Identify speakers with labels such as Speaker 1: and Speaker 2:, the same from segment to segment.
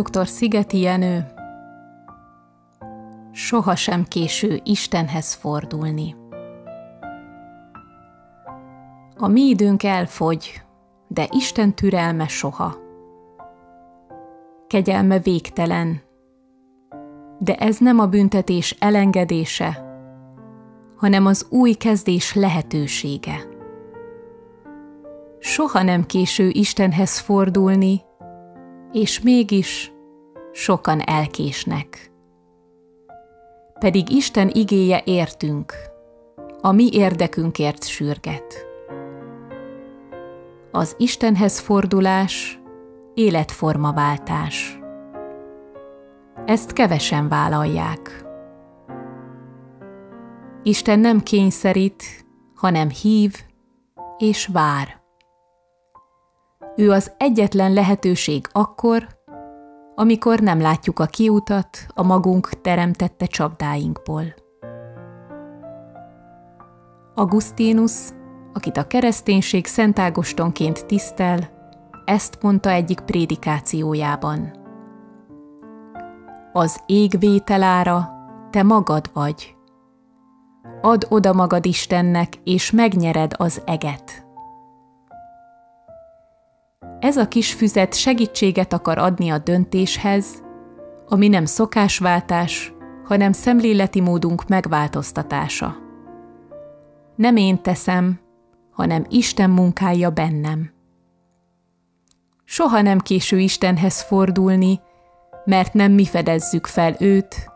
Speaker 1: Dr. Szigeti Jenő Sohasem késő Istenhez fordulni. A mi időnk elfogy, de Isten türelme soha. Kegyelme végtelen, de ez nem a büntetés elengedése, hanem az új kezdés lehetősége. Soha nem késő Istenhez fordulni, és mégis sokan elkésnek. Pedig Isten igéje értünk, a mi érdekünkért sürget. Az Istenhez fordulás életformaváltás. Ezt kevesen vállalják. Isten nem kényszerít, hanem hív és vár. Ő az egyetlen lehetőség akkor, amikor nem látjuk a kiutat a magunk teremtette csapdáinkból. Augustinus, akit a kereszténység Szent Ágostonként tisztel, ezt mondta egyik prédikációjában. Az ég vételára te magad vagy. Add oda magad Istennek, és megnyered az eget. Ez a kis füzet segítséget akar adni a döntéshez, ami nem szokásváltás, hanem szemléleti módunk megváltoztatása. Nem én teszem, hanem Isten munkája bennem. Soha nem késő Istenhez fordulni, mert nem mi fedezzük fel őt,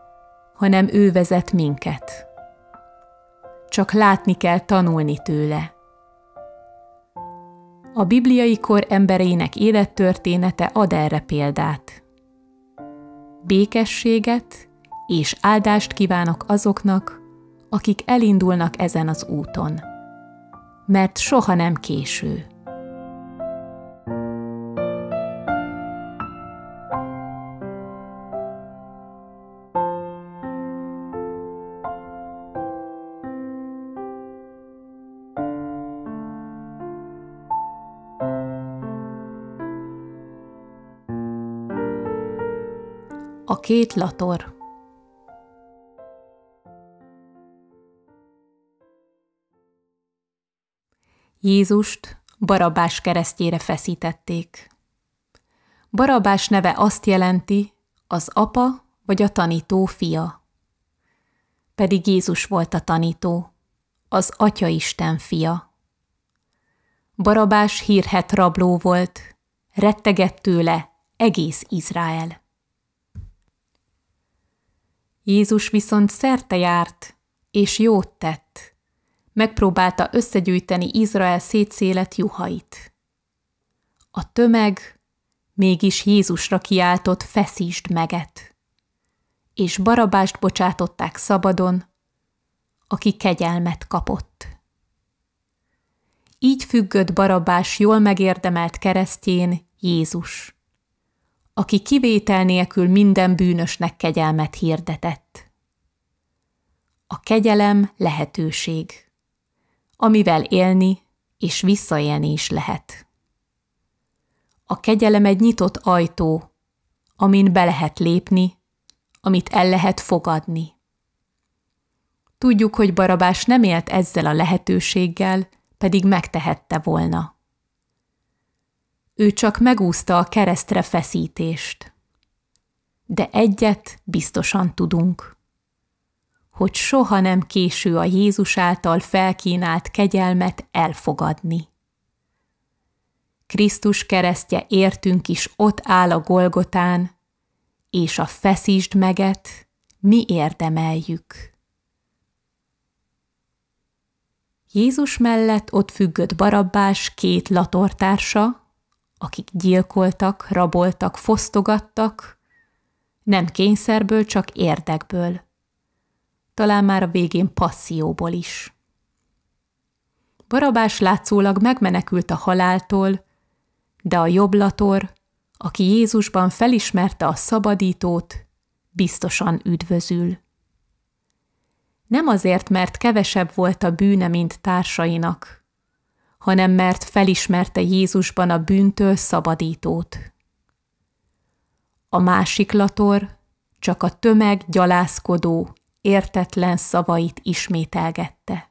Speaker 1: hanem ő vezet minket. Csak látni kell tanulni tőle. A bibliai kor embereinek élettörténete ad erre példát. Békességet és áldást kívánok azoknak, akik elindulnak ezen az úton. Mert soha nem késő. A két lator Jézust Barabás keresztjére feszítették. Barabás neve azt jelenti, az apa vagy a tanító fia. Pedig Jézus volt a tanító, az Atya Isten fia. Barabás hírhet rabló volt, rettegett tőle egész Izrael. Jézus viszont szerte járt, és jót tett. Megpróbálta összegyűjteni Izrael szétszélet juhait. A tömeg mégis Jézusra kiáltott feszítsd meget, és barabást bocsátották szabadon, aki kegyelmet kapott. Így függött barabás jól megérdemelt keresztjén Jézus aki kivétel nélkül minden bűnösnek kegyelmet hirdetett. A kegyelem lehetőség, amivel élni és visszaélni is lehet. A kegyelem egy nyitott ajtó, amin be lehet lépni, amit el lehet fogadni. Tudjuk, hogy Barabás nem élt ezzel a lehetőséggel, pedig megtehette volna ő csak megúszta a keresztre feszítést. De egyet biztosan tudunk, hogy soha nem késő a Jézus által felkínált kegyelmet elfogadni. Krisztus keresztje értünk is ott áll a Golgotán, és a feszítsd meget mi érdemeljük. Jézus mellett ott függött Barabbás két latortársa, akik gyilkoltak, raboltak, fosztogattak, nem kényszerből, csak érdekből. Talán már a végén passzióból is. Barabás látszólag megmenekült a haláltól, de a jobblator, aki Jézusban felismerte a szabadítót, biztosan üdvözül. Nem azért, mert kevesebb volt a bűne, mint társainak – hanem mert felismerte Jézusban a bűntől szabadítót. A másik lator csak a tömeg gyalászkodó, értetlen szavait ismételgette.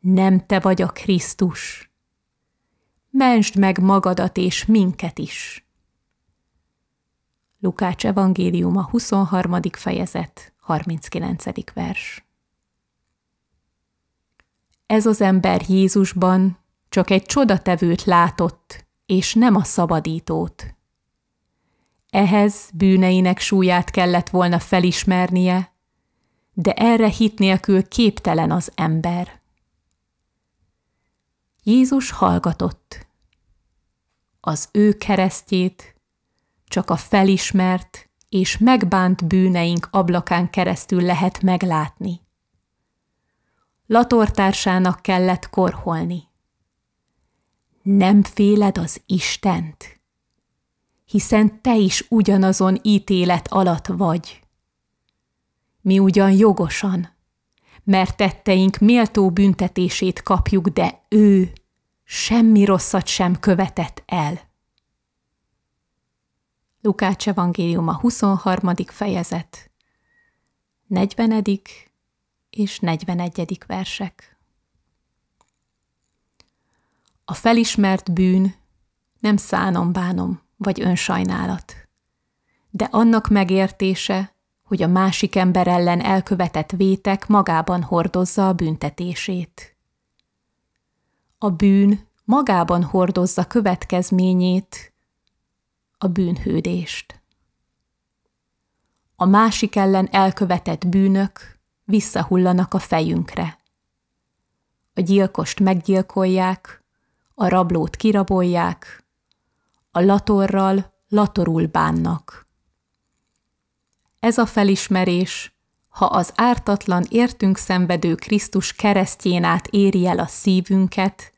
Speaker 1: Nem te vagy a Krisztus. Mensd meg magadat és minket is. Lukács evangéliuma 23. fejezet, 39. vers ez az ember Jézusban csak egy csodatevőt látott, és nem a szabadítót. Ehhez bűneinek súlyát kellett volna felismernie, de erre hit nélkül képtelen az ember. Jézus hallgatott. Az ő keresztjét csak a felismert és megbánt bűneink ablakán keresztül lehet meglátni latortársának kellett korholni. Nem féled az Istent, hiszen te is ugyanazon ítélet alatt vagy. Mi ugyan jogosan, mert tetteink méltó büntetését kapjuk, de ő semmi rosszat sem követett el. Lukács evangéliuma 23. fejezet 40 és 41. versek. A felismert bűn nem szánom bánom vagy önsajnálat, de annak megértése, hogy a másik ember ellen elkövetett vétek magában hordozza a büntetését. A bűn magában hordozza következményét, a bűnhődést. A másik ellen elkövetett bűnök visszahullanak a fejünkre. A gyilkost meggyilkolják, a rablót kirabolják, a latorral latorul bánnak. Ez a felismerés, ha az ártatlan értünk szenvedő Krisztus keresztjén át éri el a szívünket,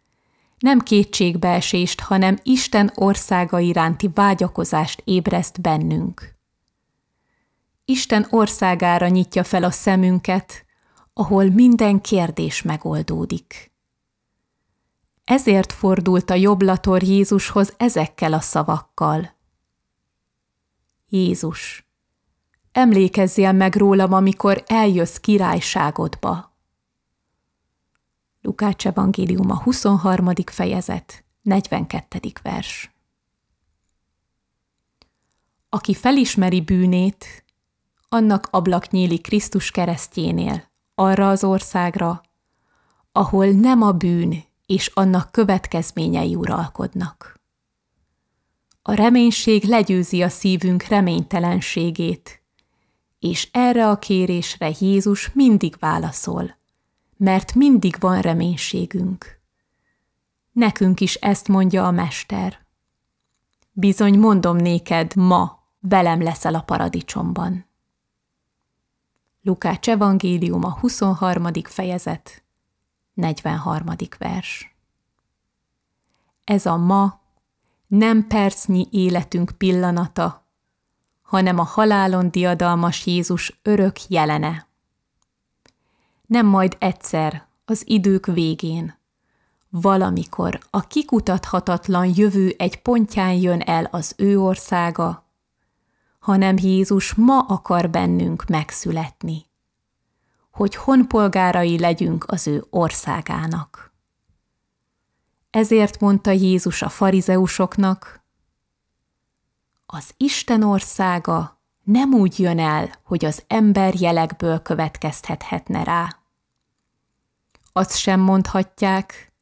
Speaker 1: nem kétségbeesést, hanem Isten országa iránti vágyakozást ébreszt bennünk. Isten országára nyitja fel a szemünket, ahol minden kérdés megoldódik. Ezért fordult a jobblator Jézushoz ezekkel a szavakkal. Jézus, emlékezzél meg rólam, amikor eljössz királyságodba. Lukács evangélium a 23. fejezet, 42. vers. Aki felismeri bűnét, annak ablak nyílik Krisztus keresztjénél, arra az országra, ahol nem a bűn és annak következményei uralkodnak. A reménység legyőzi a szívünk reménytelenségét, és erre a kérésre Jézus mindig válaszol, mert mindig van reménységünk. Nekünk is ezt mondja a Mester. Bizony mondom néked, ma velem leszel a paradicsomban. Lukács evangélium a 23. fejezet, 43. vers. Ez a ma nem percnyi életünk pillanata, hanem a halálon diadalmas Jézus örök jelene. Nem majd egyszer, az idők végén, valamikor a kikutathatatlan jövő egy pontján jön el az ő országa, hanem Jézus ma akar bennünk megszületni, hogy honpolgárai legyünk az ő országának. Ezért mondta Jézus a farizeusoknak, az Isten országa nem úgy jön el, hogy az ember jelekből következthethetne rá. Azt sem mondhatják,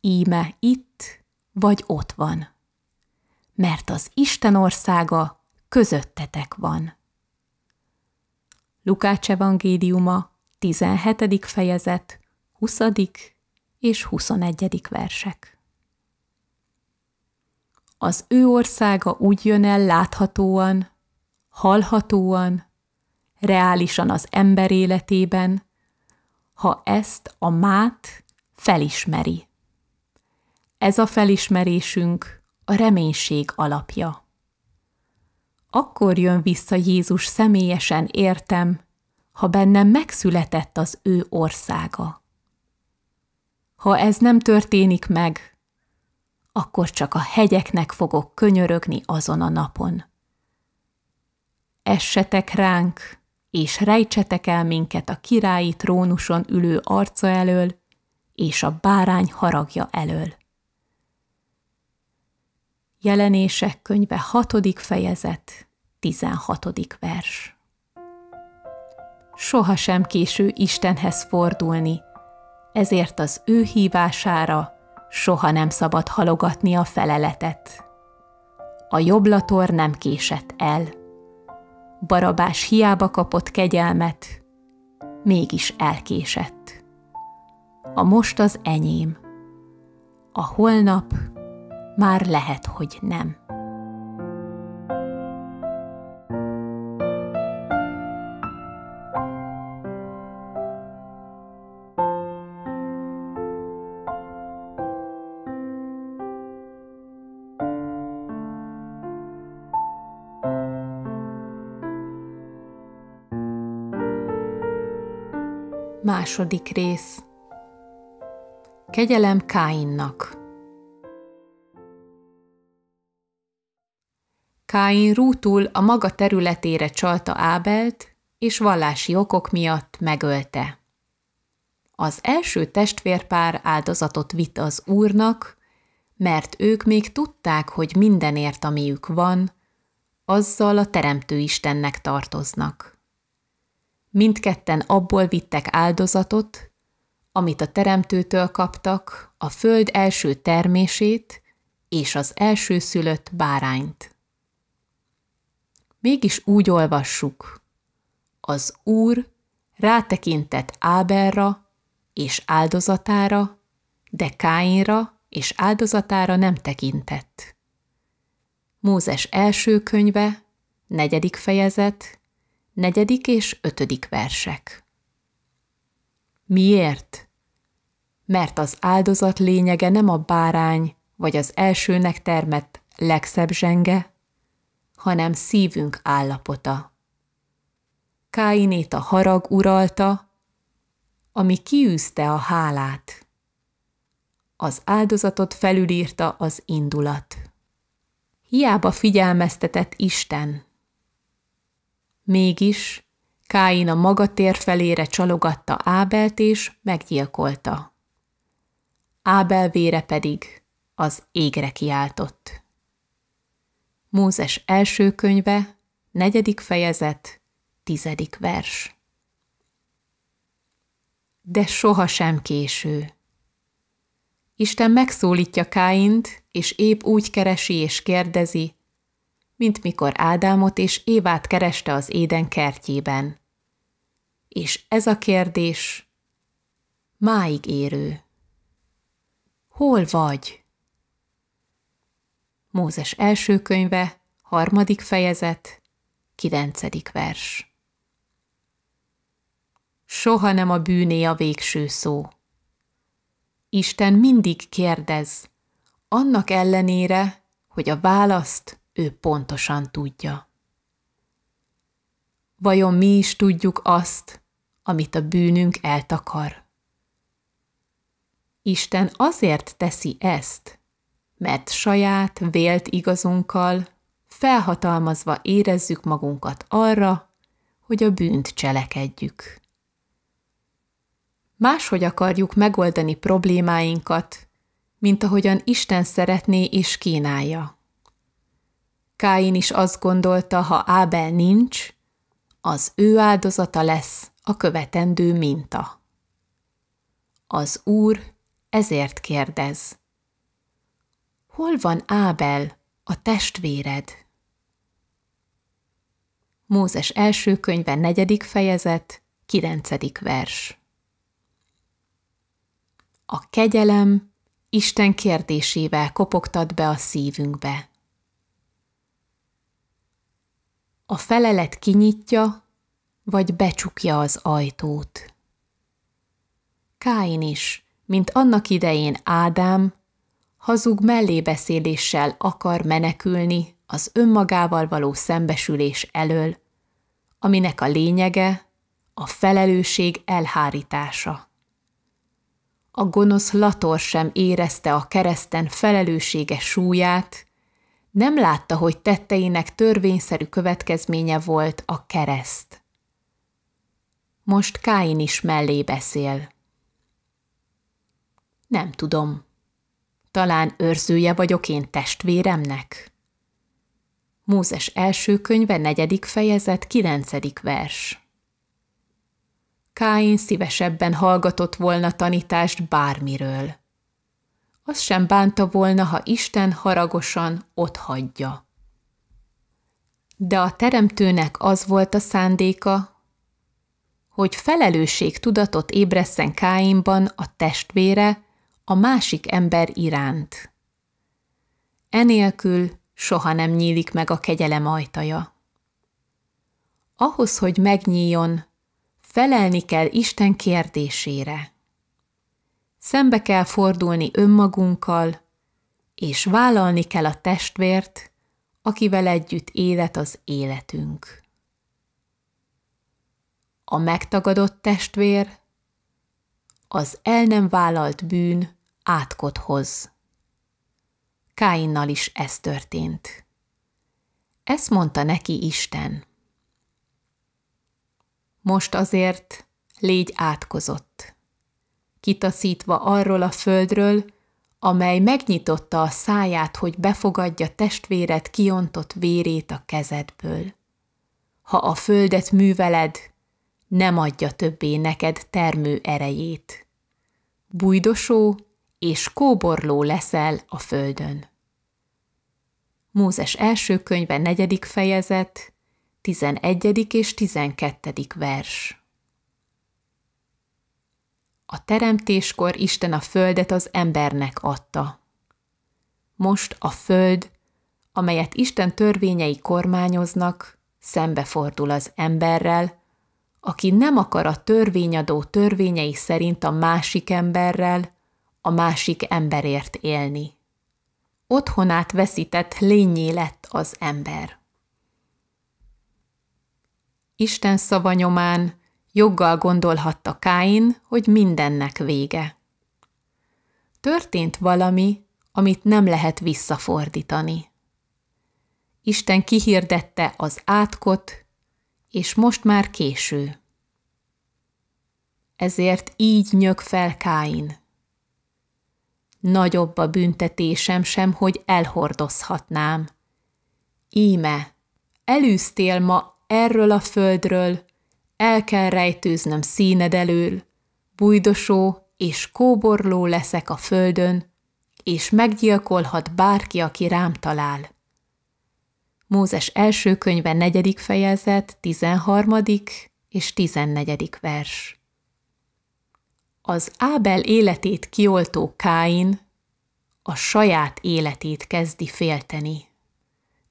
Speaker 1: íme itt vagy ott van. Mert az Isten országa közöttetek van. Lukács evangéliuma, 17. fejezet, 20. és 21. versek. Az ő országa úgy jön el láthatóan, hallhatóan, reálisan az ember életében, ha ezt a mát felismeri. Ez a felismerésünk a reménység alapja. Akkor jön vissza Jézus személyesen értem, ha bennem megszületett az ő országa. Ha ez nem történik meg, akkor csak a hegyeknek fogok könyörögni azon a napon. Essetek ránk, és rejtsetek el minket a királyi trónuson ülő arca elől, és a bárány haragja elől. Jelenések könyve 6. fejezet, 16. vers. Soha sem késő Istenhez fordulni, ezért az ő hívására soha nem szabad halogatni a feleletet. A jobblator nem késett el. Barabás hiába kapott kegyelmet, mégis elkésett. A most az enyém, a holnap már lehet, hogy nem. Második rész Kegyelem Káinnak Káin rútul a maga területére csalta Ábelt, és vallási okok miatt megölte. Az első testvérpár áldozatot vitt az úrnak, mert ők még tudták, hogy mindenért, amiük van, azzal a Teremtő Istennek tartoznak. Mindketten abból vittek áldozatot, amit a Teremtőtől kaptak, a föld első termését és az első szülött bárányt mégis úgy olvassuk. Az Úr rátekintett Áberra és áldozatára, de Káinra és áldozatára nem tekintett. Mózes első könyve, negyedik fejezet, negyedik és ötödik versek. Miért? Mert az áldozat lényege nem a bárány, vagy az elsőnek termett legszebb zsenge, hanem szívünk állapota. Káinét a harag uralta, ami kiűzte a hálát. Az áldozatot felülírta az indulat. Hiába figyelmeztetett Isten. Mégis Káin a maga tér felére csalogatta Ábelt és meggyilkolta. Ábel vére pedig az égre kiáltott. Mózes első könyve, negyedik fejezet, tizedik vers. De sohasem késő. Isten megszólítja Káint, és épp úgy keresi és kérdezi, mint mikor Ádámot és Évát kereste az éden kertjében. És ez a kérdés máig érő. Hol vagy? Mózes első könyve, harmadik fejezet, kilencedik vers. Soha nem a bűné a végső szó. Isten mindig kérdez, annak ellenére, hogy a választ ő pontosan tudja. Vajon mi is tudjuk azt, amit a bűnünk eltakar? Isten azért teszi ezt, mert saját, vélt igazunkkal felhatalmazva érezzük magunkat arra, hogy a bűnt cselekedjük. Máshogy akarjuk megoldani problémáinkat, mint ahogyan Isten szeretné és kínálja. Káin is azt gondolta, ha Ábel nincs, az ő áldozata lesz a követendő minta. Az Úr ezért kérdez. Hol van Ábel, a testvéred? Mózes első könyve, negyedik fejezet, kilencedik vers. A kegyelem Isten kérdésével kopogtat be a szívünkbe. A felelet kinyitja, vagy becsukja az ajtót. Káin is, mint annak idején Ádám, hazug mellébeszéléssel akar menekülni az önmagával való szembesülés elől, aminek a lényege a felelősség elhárítása. A gonosz Lator sem érezte a kereszten felelőssége súlyát, nem látta, hogy tetteinek törvényszerű következménye volt a kereszt. Most Káin is mellé beszél. Nem tudom, talán őrzője vagyok én testvéremnek? Mózes első könyve, negyedik fejezet, kilencedik vers. Káin szívesebben hallgatott volna tanítást bármiről. Az sem bánta volna, ha Isten haragosan ott hagyja. De a teremtőnek az volt a szándéka, hogy felelősség tudatot Ébreszen Káinban a testvére a másik ember iránt. Enélkül soha nem nyílik meg a kegyelem ajtaja. Ahhoz, hogy megnyíljon, felelni kell Isten kérdésére. Szembe kell fordulni önmagunkkal, és vállalni kell a testvért, akivel együtt élet az életünk. A megtagadott testvér, az el nem vállalt bűn, átkot hoz. Káinnal is ez történt. Ezt mondta neki Isten. Most azért légy átkozott, kitaszítva arról a földről, amely megnyitotta a száját, hogy befogadja testvéred kiontott vérét a kezedből. Ha a földet műveled, nem adja többé neked termő erejét. Bújdosó és kóborló leszel a földön. Mózes első könyve, negyedik fejezet, 11. és 12. vers. A teremtéskor Isten a földet az embernek adta. Most a föld, amelyet Isten törvényei kormányoznak, szembefordul az emberrel, aki nem akar a törvényadó törvényei szerint a másik emberrel, a másik emberért élni. Otthonát veszített lényé lett az ember. Isten szava nyomán joggal gondolhatta Káin, hogy mindennek vége. Történt valami, amit nem lehet visszafordítani. Isten kihirdette az átkot, és most már késő. Ezért így nyög fel Káin nagyobb a büntetésem sem, hogy elhordozhatnám. Íme, elűztél ma erről a földről, el kell rejtőznöm színed elől, bujdosó és kóborló leszek a földön, és meggyilkolhat bárki, aki rám talál. Mózes első könyve negyedik fejezet, 13. és 14. vers az Ábel életét kioltó Káin a saját életét kezdi félteni.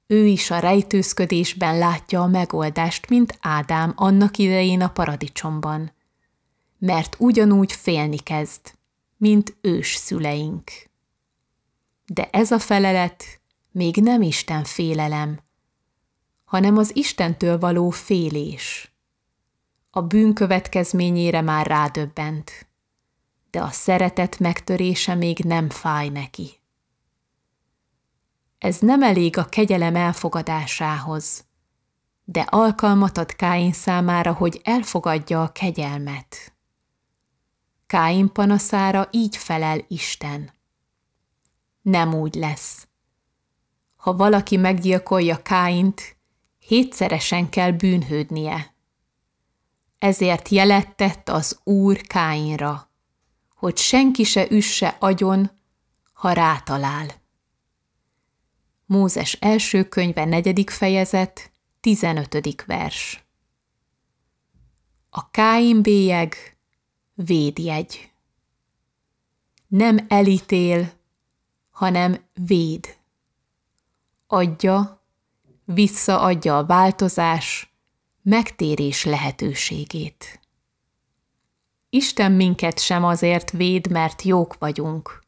Speaker 1: Ő is a rejtőzködésben látja a megoldást, mint Ádám annak idején a paradicsomban, mert ugyanúgy félni kezd, mint ős szüleink. De ez a felelet még nem Isten félelem, hanem az Istentől való félés. A bűn következményére már rádöbbent de a szeretet megtörése még nem fáj neki. Ez nem elég a kegyelem elfogadásához, de alkalmat ad Káin számára, hogy elfogadja a kegyelmet. Káin panaszára így felel Isten. Nem úgy lesz. Ha valaki meggyilkolja Káint, hétszeresen kell bűnhődnie. Ezért jelettett az Úr Káinra hogy senki se üsse agyon, ha rátalál. Mózes első könyve, negyedik fejezet, tizenötödik vers. A Káin bélyeg védjegy. Nem elítél, hanem véd. Adja, visszaadja a változás, megtérés lehetőségét. Isten minket sem azért véd, mert jók vagyunk,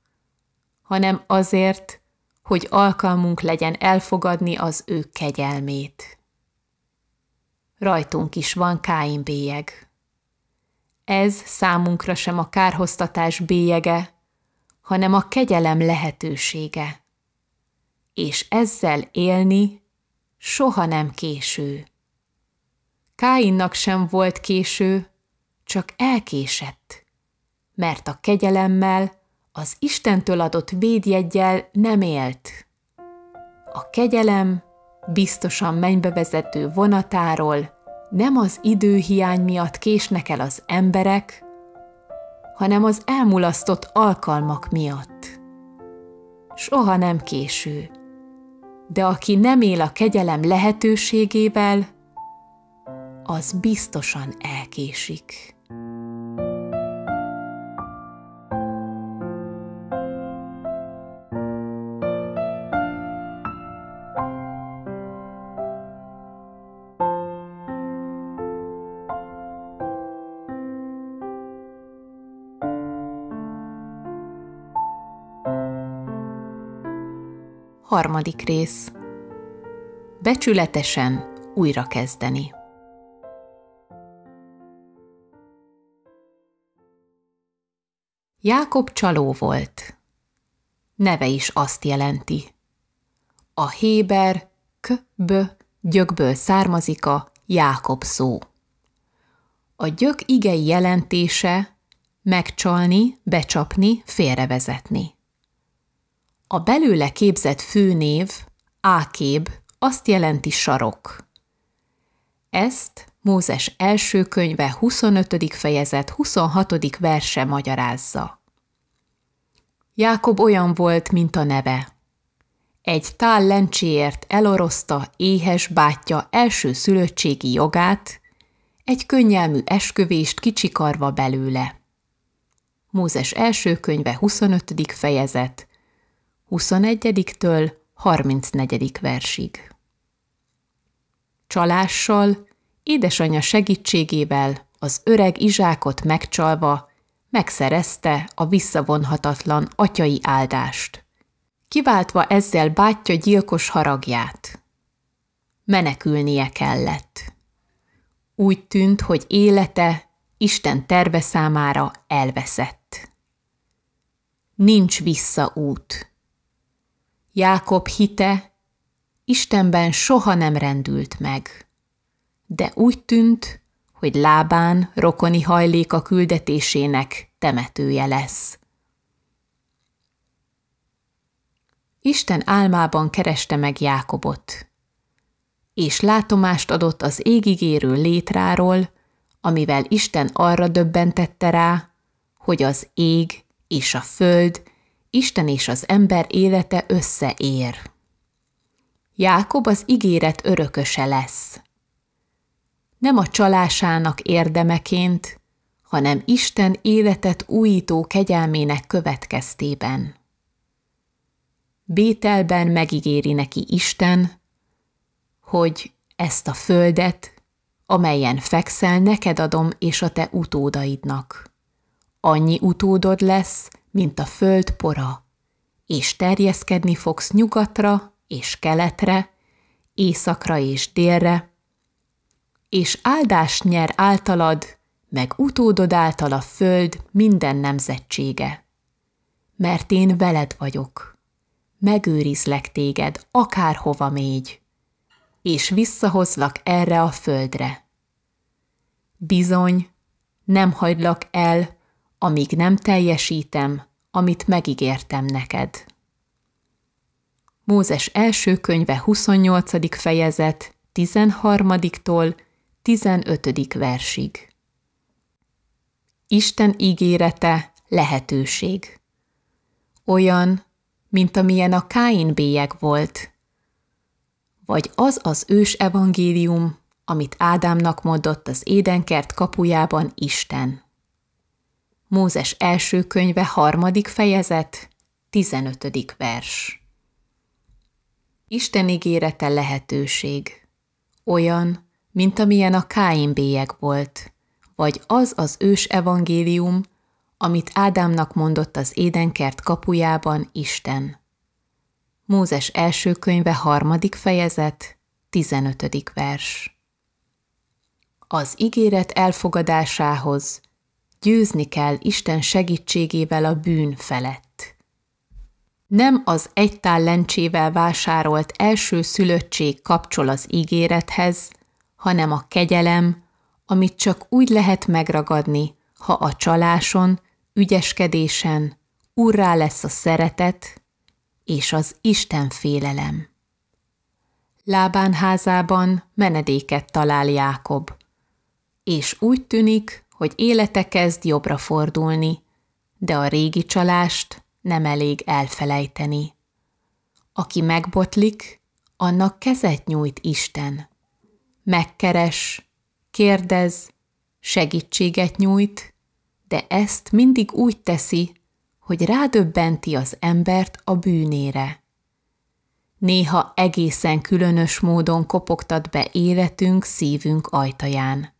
Speaker 1: hanem azért, hogy alkalmunk legyen elfogadni az ő kegyelmét. Rajtunk is van Káin bélyeg. Ez számunkra sem a kárhoztatás bélyege, hanem a kegyelem lehetősége. És ezzel élni soha nem késő. Káinnak sem volt késő, csak elkésett, mert a kegyelemmel, az Istentől adott védjegyel nem élt. A kegyelem biztosan mennybe vezető vonatáról nem az időhiány miatt késnek el az emberek, hanem az elmulasztott alkalmak miatt. Soha nem késő, de aki nem él a kegyelem lehetőségével, az biztosan elkésik. Harmadik rész. Becsületesen újrakezdeni. Jákob csaló volt. Neve is azt jelenti. A héber k-b gyökből származik a Jákob szó. A gyök igei jelentése megcsalni, becsapni, félrevezetni. A belőle képzett főnév, ákéb, azt jelenti sarok. Ezt Mózes első könyve 25. fejezet 26. verse magyarázza. Jákob olyan volt, mint a neve. Egy tál lencséért elorozta éhes bátyja első szülöttségi jogát, egy könnyelmű esküvést kicsikarva belőle. Mózes első könyve 25. fejezet 21-től 34. versig. Csalással, édesanyja segítségével az öreg Izsákot megcsalva megszerezte a visszavonhatatlan atyai áldást, kiváltva ezzel bátyja gyilkos haragját. Menekülnie kellett. Úgy tűnt, hogy élete Isten terve számára elveszett. Nincs visszaút. Jákob hite Istenben soha nem rendült meg. De úgy tűnt, hogy lábán rokoni hajlék a küldetésének temetője lesz. Isten álmában kereste meg Jákobot, és látomást adott az égigérő létráról, amivel Isten arra döbbentette rá, hogy az ég és a föld Isten és az ember élete összeér. Jákob az ígéret örököse lesz. Nem a csalásának érdemeként, hanem Isten életet újító kegyelmének következtében. Bételben megígéri neki Isten, hogy ezt a földet, amelyen fekszel, neked adom és a te utódaidnak. Annyi utódod lesz, mint a föld pora, és terjeszkedni fogsz nyugatra és keletre, északra és délre, és áldást nyer általad, meg utódod által a föld minden nemzetsége. Mert én veled vagyok, megőrizlek téged akárhova mégy, és visszahozlak erre a földre. Bizony, nem hagylak el amíg nem teljesítem, amit megígértem neked. Mózes első könyve 28. fejezet 13-tól 15. versig. Isten ígérete lehetőség. Olyan, mint amilyen a Káin bélyeg volt, vagy az az ős evangélium, amit Ádámnak mondott az édenkert kapujában Isten. Mózes első könyve, harmadik fejezet, 15. vers. Isten ígérete lehetőség. Olyan, mint amilyen a Káin bélyeg volt, vagy az az ős evangélium, amit Ádámnak mondott az édenkert kapujában Isten. Mózes első könyve, harmadik fejezet, 15. vers. Az ígéret elfogadásához győzni kell Isten segítségével a bűn felett. Nem az egytál lencsével vásárolt első szülöttség kapcsol az ígérethez, hanem a kegyelem, amit csak úgy lehet megragadni, ha a csaláson, ügyeskedésen, urrá lesz a szeretet és az Isten félelem. Lábán házában menedéket talál Jákob, és úgy tűnik, hogy élete kezd jobbra fordulni, de a régi csalást nem elég elfelejteni. Aki megbotlik, annak kezet nyújt Isten. Megkeres, kérdez, segítséget nyújt, de ezt mindig úgy teszi, hogy rádöbbenti az embert a bűnére. Néha egészen különös módon kopogtat be életünk szívünk ajtaján.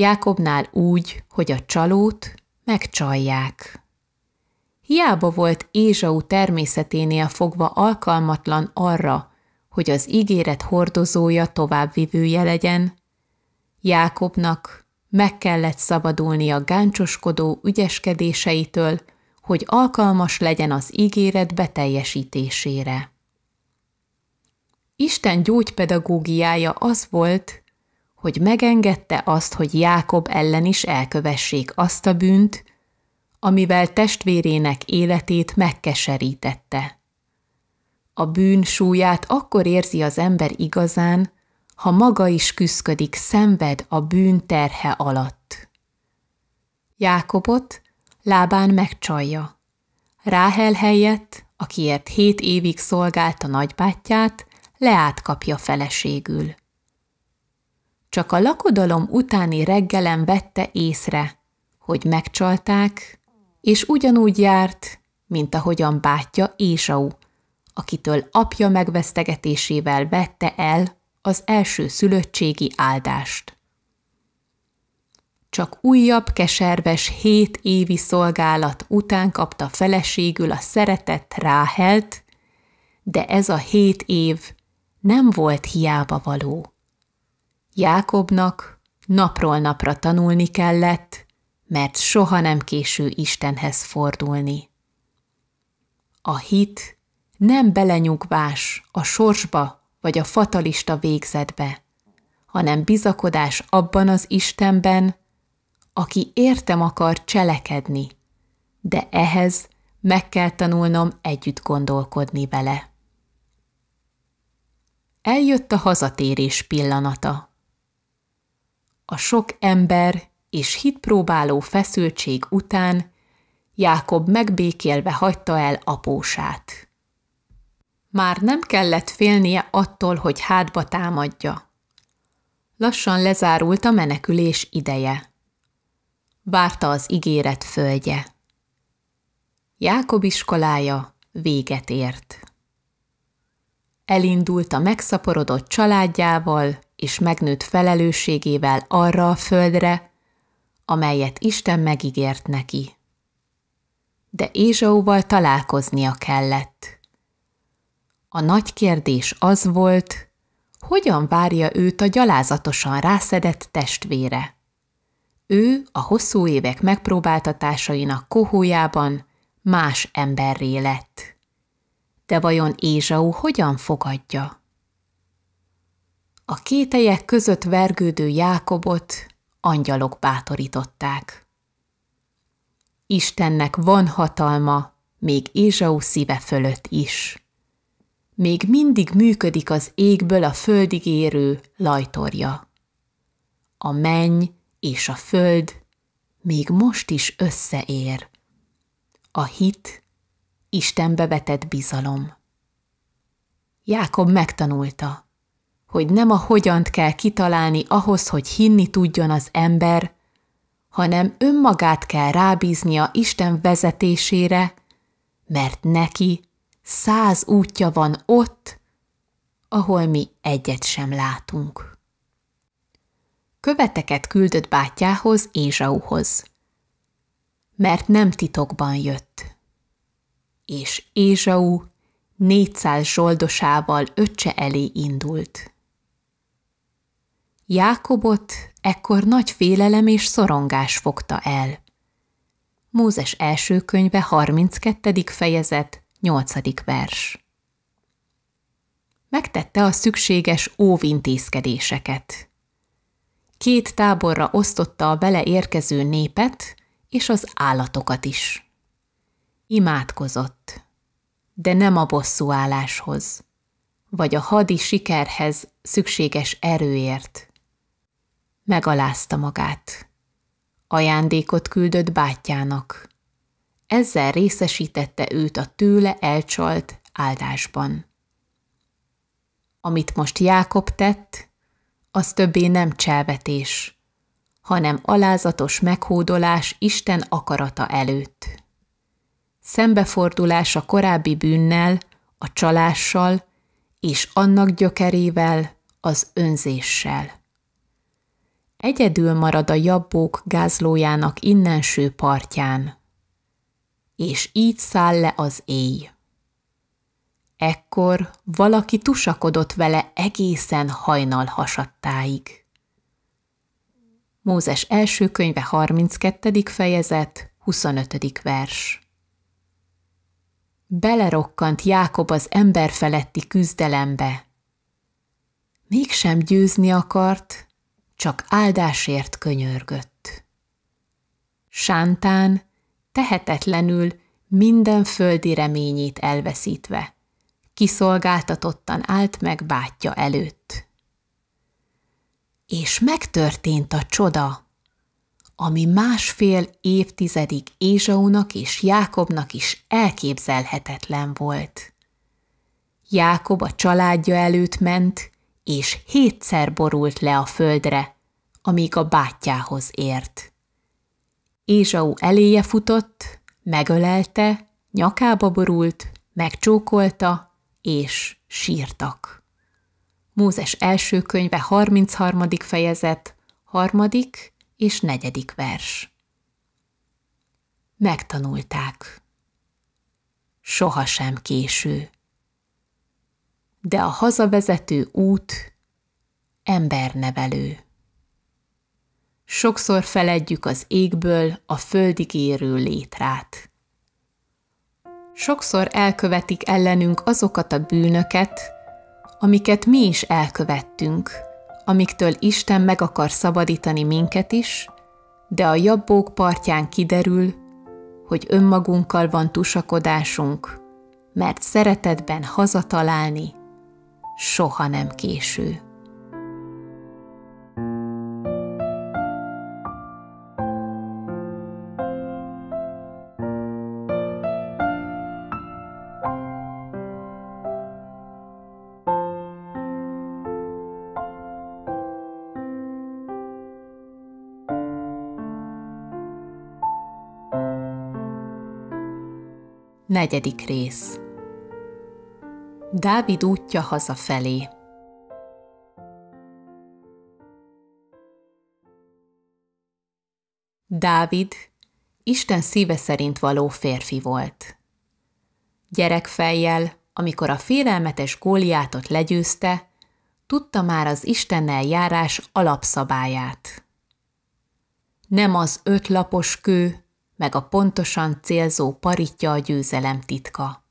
Speaker 1: Jákobnál úgy, hogy a csalót megcsalják. Hiába volt Ézsau természeténél fogva alkalmatlan arra, hogy az ígéret hordozója továbbvivője legyen, Jákobnak meg kellett szabadulni a gáncsoskodó ügyeskedéseitől, hogy alkalmas legyen az ígéret beteljesítésére. Isten gyógypedagógiája az volt, hogy megengedte azt, hogy Jákob ellen is elkövessék azt a bűnt, amivel testvérének életét megkeserítette. A bűn súlyát akkor érzi az ember igazán, ha maga is küszködik, szenved a bűn terhe alatt. Jákobot lábán megcsalja. Ráhel helyett, akiért hét évig szolgálta nagybátyját, leátkapja kapja feleségül. Csak a lakodalom utáni reggelen vette észre, hogy megcsalták, és ugyanúgy járt, mint ahogyan bátyja Ésau, akitől apja megvesztegetésével vette el az első szülöttségi áldást. Csak újabb keserves hét évi szolgálat után kapta feleségül a szeretett Ráhelt, de ez a hét év nem volt hiába való. Jákobnak napról napra tanulni kellett, mert soha nem késő Istenhez fordulni. A hit nem belenyugvás a sorsba vagy a fatalista végzetbe, hanem bizakodás abban az Istenben, aki értem akar cselekedni, de ehhez meg kell tanulnom együtt gondolkodni vele. Eljött a hazatérés pillanata. A sok ember és hitpróbáló feszültség után Jákob megbékélve hagyta el apósát. Már nem kellett félnie attól, hogy hátba támadja. Lassan lezárult a menekülés ideje. Várta az ígéret földje. Jákob iskolája véget ért. Elindult a megszaporodott családjával, és megnőtt felelősségével arra a földre, amelyet Isten megígért neki. De Ézsauval találkoznia kellett. A nagy kérdés az volt, hogyan várja őt a gyalázatosan rászedett testvére. Ő a hosszú évek megpróbáltatásainak kohójában más emberré lett. De vajon Ézsau hogyan fogadja? A kételyek között vergődő Jákobot angyalok bátorították. Istennek van hatalma, még Ézsau szíve fölött is. Még mindig működik az égből a földig érő lajtorja. A menny és a föld még most is összeér. A hit, Istenbe vetett bizalom. Jákob megtanulta – hogy nem a hogyant kell kitalálni ahhoz, hogy hinni tudjon az ember, hanem önmagát kell rábíznia Isten vezetésére, mert neki száz útja van ott, ahol mi egyet sem látunk. Követeket küldött bátyához, Ézsauhoz, mert nem titokban jött. És Ézsau 400 zsoldosával öccse elé indult. Jákobot ekkor nagy félelem és szorongás fogta el. Mózes első könyve 32. fejezet, 8. vers. Megtette a szükséges óvintézkedéseket. Két táborra osztotta a vele érkező népet és az állatokat is. Imádkozott, de nem a bosszúálláshoz, vagy a hadi sikerhez szükséges erőért – Megalázta magát. Ajándékot küldött bátyjának. Ezzel részesítette őt a tőle elcsalt áldásban. Amit most Jákob tett, az többé nem cselvetés, hanem alázatos meghódolás Isten akarata előtt. Szembefordulás a korábbi bűnnel, a csalással és annak gyökerével, az önzéssel egyedül marad a jabbók gázlójának innenső partján. És így száll le az éj. Ekkor valaki tusakodott vele egészen hajnal hasadtáig. Mózes első könyve 32. fejezet, 25. vers. Belerokkant Jákob az emberfeletti küzdelembe. Mégsem győzni akart, csak áldásért könyörgött. Sántán tehetetlenül minden földi reményét elveszítve, kiszolgáltatottan állt meg bátyja előtt. És megtörtént a csoda, ami másfél évtizedig Ézsaunak és Jákobnak is elképzelhetetlen volt. Jákob a családja előtt ment, és hétszer borult le a földre, amíg a bátyjához ért. Ézsau eléje futott, megölelte, nyakába borult, megcsókolta, és sírtak. Mózes első könyve 33. fejezet, harmadik és negyedik vers. Megtanulták. Sohasem késő de a hazavezető út embernevelő. Sokszor feledjük az égből a földig érő létrát. Sokszor elkövetik ellenünk azokat a bűnöket, amiket mi is elkövettünk, amiktől Isten meg akar szabadítani minket is, de a jobbók partján kiderül, hogy önmagunkkal van tusakodásunk, mert szeretetben hazatalálni soha nem késő. Negyedik rész Dávid útja hazafelé. Dávid Isten szíve szerint való férfi volt. Gyerekfejjel, amikor a félelmetes góliátot legyőzte, tudta már az Istennel járás alapszabályát. Nem az ötlapos kő, meg a pontosan célzó paritja a győzelem titka.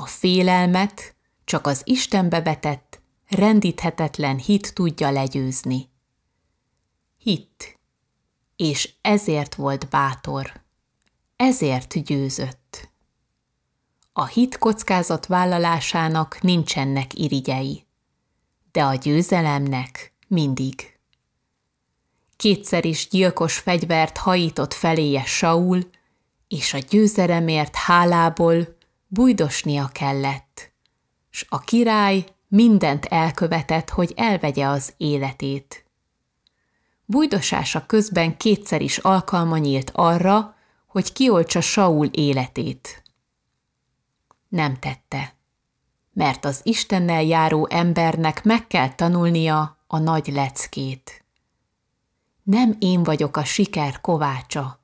Speaker 1: A félelmet csak az Istenbe vetett, rendíthetetlen hit tudja legyőzni. Hitt, és ezért volt bátor, ezért győzött. A hit kockázat vállalásának nincsenek irigyei, de a győzelemnek mindig. Kétszer is gyilkos fegyvert hajított feléje Saul, és a győzelemért hálából bújdosnia kellett, s a király mindent elkövetett, hogy elvegye az életét. Bújdosása közben kétszer is alkalma nyílt arra, hogy kioltsa Saul életét. Nem tette, mert az Istennel járó embernek meg kell tanulnia a nagy leckét. Nem én vagyok a siker kovácsa,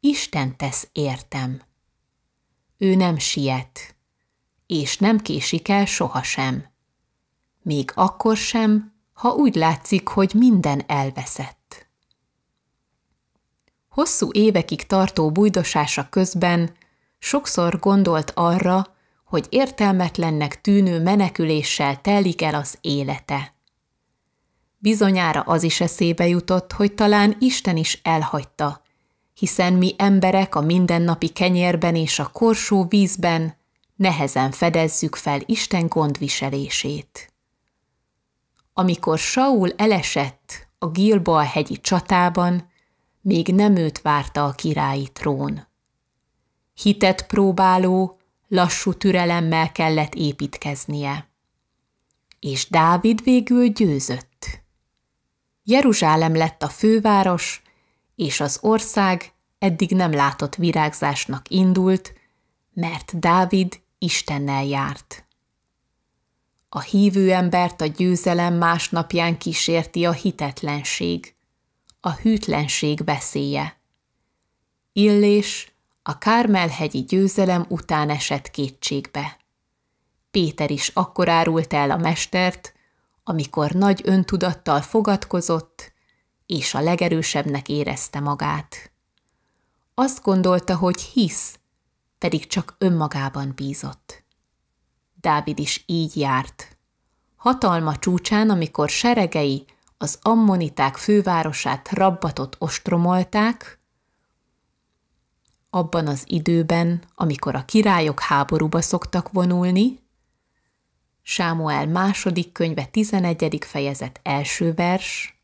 Speaker 1: Isten tesz értem. Ő nem siet, és nem késik el sohasem. Még akkor sem, ha úgy látszik, hogy minden elveszett. Hosszú évekig tartó bujdosása közben sokszor gondolt arra, hogy értelmetlennek tűnő meneküléssel telik el az élete. Bizonyára az is eszébe jutott, hogy talán Isten is elhagyta, hiszen mi emberek a mindennapi kenyérben és a korsó vízben nehezen fedezzük fel Isten gondviselését. Amikor Saul elesett a Gilboa hegyi csatában, még nem őt várta a királyi trón. Hitet próbáló, lassú türelemmel kellett építkeznie. És Dávid végül győzött. Jeruzsálem lett a főváros, és az ország eddig nem látott virágzásnak indult, mert Dávid Istennel járt. A hívő embert a győzelem másnapján kísérti a hitetlenség, a hűtlenség beszéje. Illés a Kármelhegyi győzelem után esett kétségbe. Péter is akkor árult el a mestert, amikor nagy öntudattal fogadkozott, és a legerősebbnek érezte magát. Azt gondolta, hogy hisz, pedig csak önmagában bízott. Dávid is így járt. Hatalma csúcsán, amikor seregei az ammoniták fővárosát rabbatot ostromolták, abban az időben, amikor a királyok háborúba szoktak vonulni, Sámuel második könyve 11. fejezet első vers,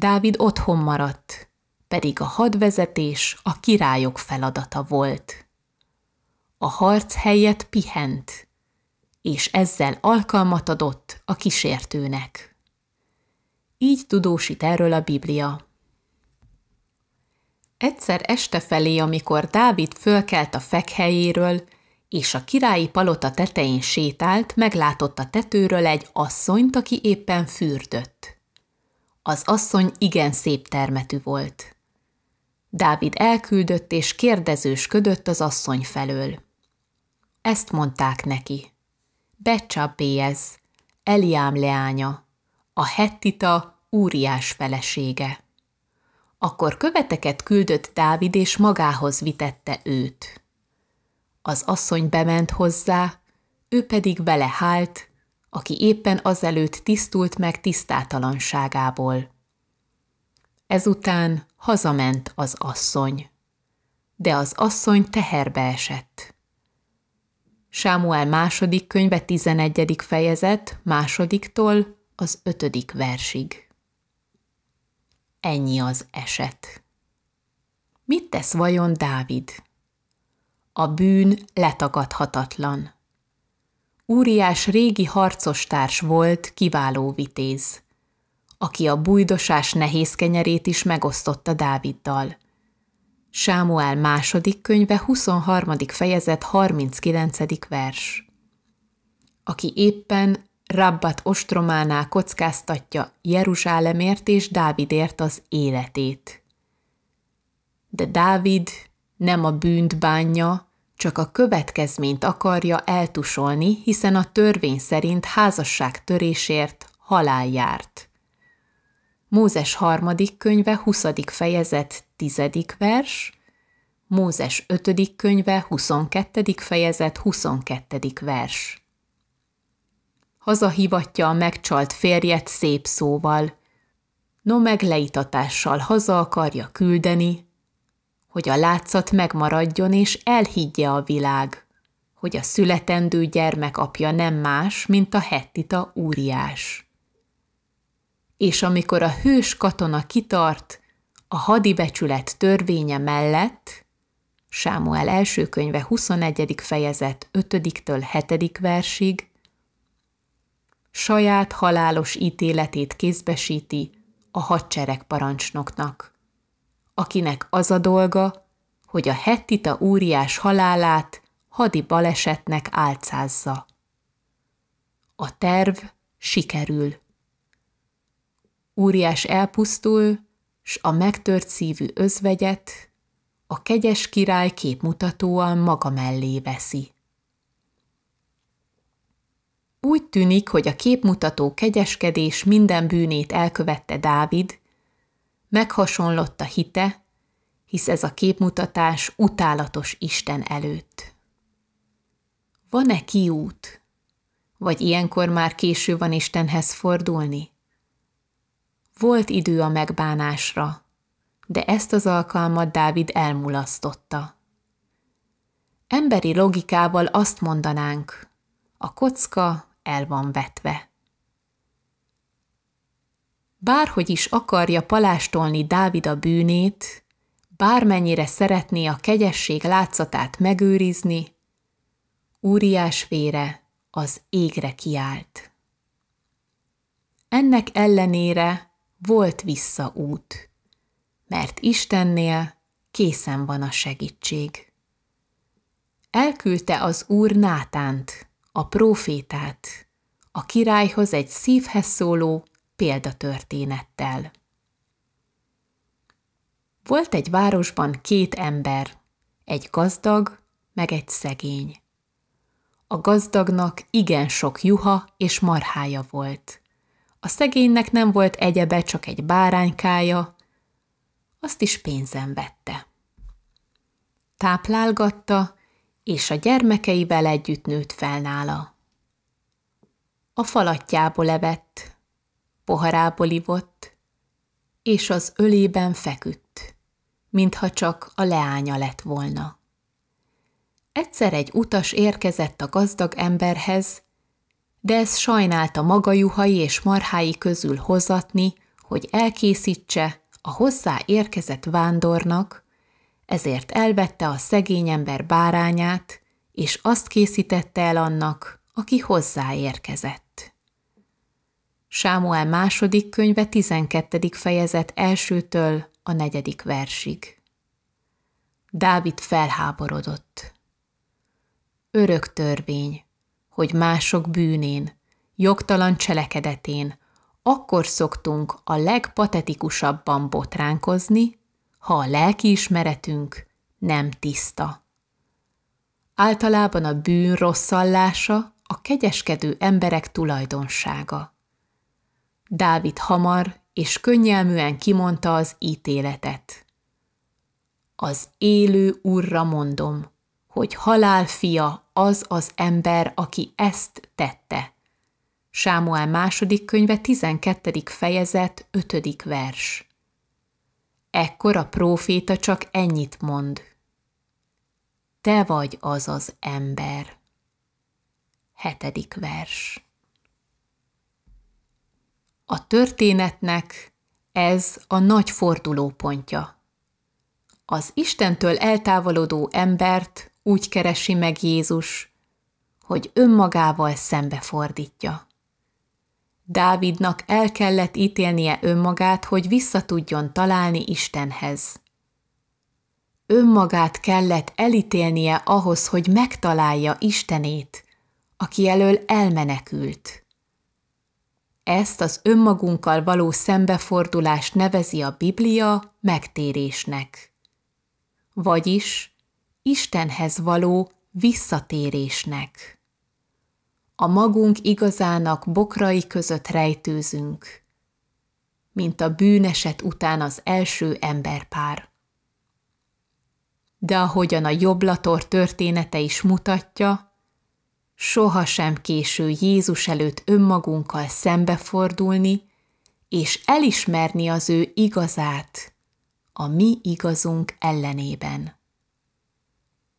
Speaker 1: Dávid otthon maradt, pedig a hadvezetés a királyok feladata volt. A harc helyett pihent, és ezzel alkalmat adott a kísértőnek. Így tudósít erről a Biblia. Egyszer este felé, amikor Dávid fölkelt a fekhelyéről, és a királyi palota tetején sétált, meglátott a tetőről egy asszonyt, aki éppen fürdött. Az asszony igen szép termetű volt. Dávid elküldött és kérdezősködött az asszony felől. Ezt mondták neki. Becsa Béez, Eliám leánya, a hettita úriás felesége. Akkor követeket küldött Dávid, és magához vitette őt. Az asszony bement hozzá, ő pedig vele hált, aki éppen azelőtt tisztult meg tisztátalanságából. Ezután hazament az asszony, de az asszony teherbe esett. Sámuel második könyve 11. fejezet másodiktól az ötödik versig. Ennyi az eset. Mit tesz vajon Dávid? A bűn letagadhatatlan. Úriás régi harcostárs volt, kiváló vitéz, aki a bujdosás nehéz kenyerét is megosztotta Dáviddal. Sámuel második könyve 23. fejezet 39. vers. Aki éppen Rabbat ostrománál kockáztatja Jeruzsálemért és Dávidért az életét. De Dávid nem a bűnt bánja, csak a következményt akarja eltusolni, hiszen a törvény szerint házasság törésért halál járt. Mózes harmadik könyve 20. fejezet 10. vers, Mózes 5. könyve 22. fejezet 22. vers. Hazahivatja a megcsalt férjet szép szóval, no megleitatással haza akarja küldeni, hogy a látszat megmaradjon és elhiggye a világ, hogy a születendő gyermek apja nem más, mint a hettita úriás. És amikor a hős katona kitart a hadibecsület törvénye mellett, Sámuel első könyve 21. fejezet 5-től 7. versig, saját halálos ítéletét kézbesíti a hadsereg parancsnoknak akinek az a dolga, hogy a hettita úriás halálát hadi balesetnek álcázza. A terv sikerül. Úriás elpusztul, s a megtört szívű özvegyet a kegyes király képmutatóan maga mellé veszi. Úgy tűnik, hogy a képmutató kegyeskedés minden bűnét elkövette Dávid, Meghasonlott a hite, hisz ez a képmutatás utálatos Isten előtt. Van-e kiút? Vagy ilyenkor már késő van Istenhez fordulni? Volt idő a megbánásra, de ezt az alkalmat Dávid elmulasztotta. Emberi logikával azt mondanánk, a kocka el van vetve. Bárhogy is akarja palástolni Dávid a bűnét, bármennyire szeretné a kegyesség látszatát megőrizni, Úriás vére az égre kiált. Ennek ellenére volt út, mert Istennél készen van a segítség. Elküldte az Úr Nátánt, a prófétát, a királyhoz egy szívhez szóló példatörténettel. Volt egy városban két ember, egy gazdag, meg egy szegény. A gazdagnak igen sok juha és marhája volt. A szegénynek nem volt egyebe, csak egy báránykája, azt is pénzen vette. Táplálgatta, és a gyermekeivel együtt nőtt fel nála. A falatjából evett, poharából ivott, és az ölében feküdt, mintha csak a leánya lett volna. Egyszer egy utas érkezett a gazdag emberhez, de ez sajnálta maga juhai és marhái közül hozatni, hogy elkészítse a hozzá érkezett vándornak, ezért elvette a szegény ember bárányát, és azt készítette el annak, aki hozzáérkezett. Sámuel második könyve 12. fejezet elsőtől a negyedik versig. Dávid felháborodott. Örök törvény, hogy mások bűnén, jogtalan cselekedetén, akkor szoktunk a legpatetikusabban botránkozni, ha a lelkiismeretünk nem tiszta. Általában a bűn rosszallása a kegyeskedő emberek tulajdonsága. Dávid hamar és könnyelműen kimondta az ítéletet. Az élő Urra mondom, hogy halál fia az az ember, aki ezt tette. Sámuel második könyve 12. fejezet 5. vers. Ekkor a próféta csak ennyit mond. Te vagy az az ember. Hetedik vers. A történetnek ez a nagy fordulópontja. Az Istentől eltávolodó embert úgy keresi meg Jézus, hogy önmagával szembefordítja. Dávidnak el kellett ítélnie önmagát, hogy visszatudjon találni Istenhez. Önmagát kellett elítélnie ahhoz, hogy megtalálja Istenét, aki elől elmenekült. Ezt az önmagunkkal való szembefordulást nevezi a Biblia megtérésnek. Vagyis Istenhez való visszatérésnek. A magunk igazának bokrai között rejtőzünk, mint a bűneset után az első emberpár. De ahogyan a jobblator története is mutatja, sohasem késő Jézus előtt önmagunkkal szembefordulni, és elismerni az ő igazát a mi igazunk ellenében.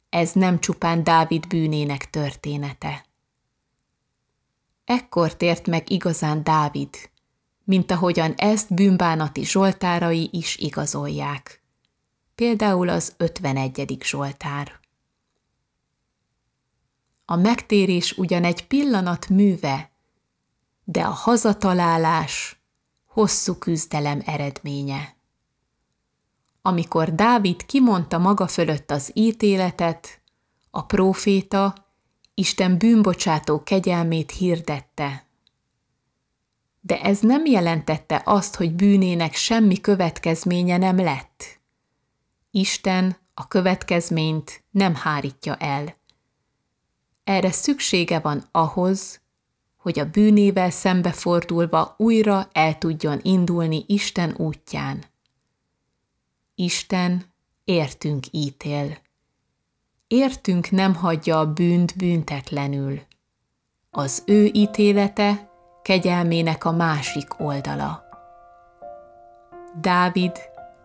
Speaker 1: Ez nem csupán Dávid bűnének története. Ekkor tért meg igazán Dávid, mint ahogyan ezt bűnbánati zsoltárai is igazolják. Például az 51. zsoltár. A megtérés ugyan egy pillanat műve, de a hazatalálás hosszú küzdelem eredménye. Amikor Dávid kimondta maga fölött az ítéletet, a próféta Isten bűnbocsátó kegyelmét hirdette. De ez nem jelentette azt, hogy bűnének semmi következménye nem lett. Isten a következményt nem hárítja el erre szüksége van ahhoz, hogy a bűnével szembefordulva újra el tudjon indulni Isten útján. Isten értünk ítél. Értünk nem hagyja a bűnt büntetlenül. Az ő ítélete kegyelmének a másik oldala. Dávid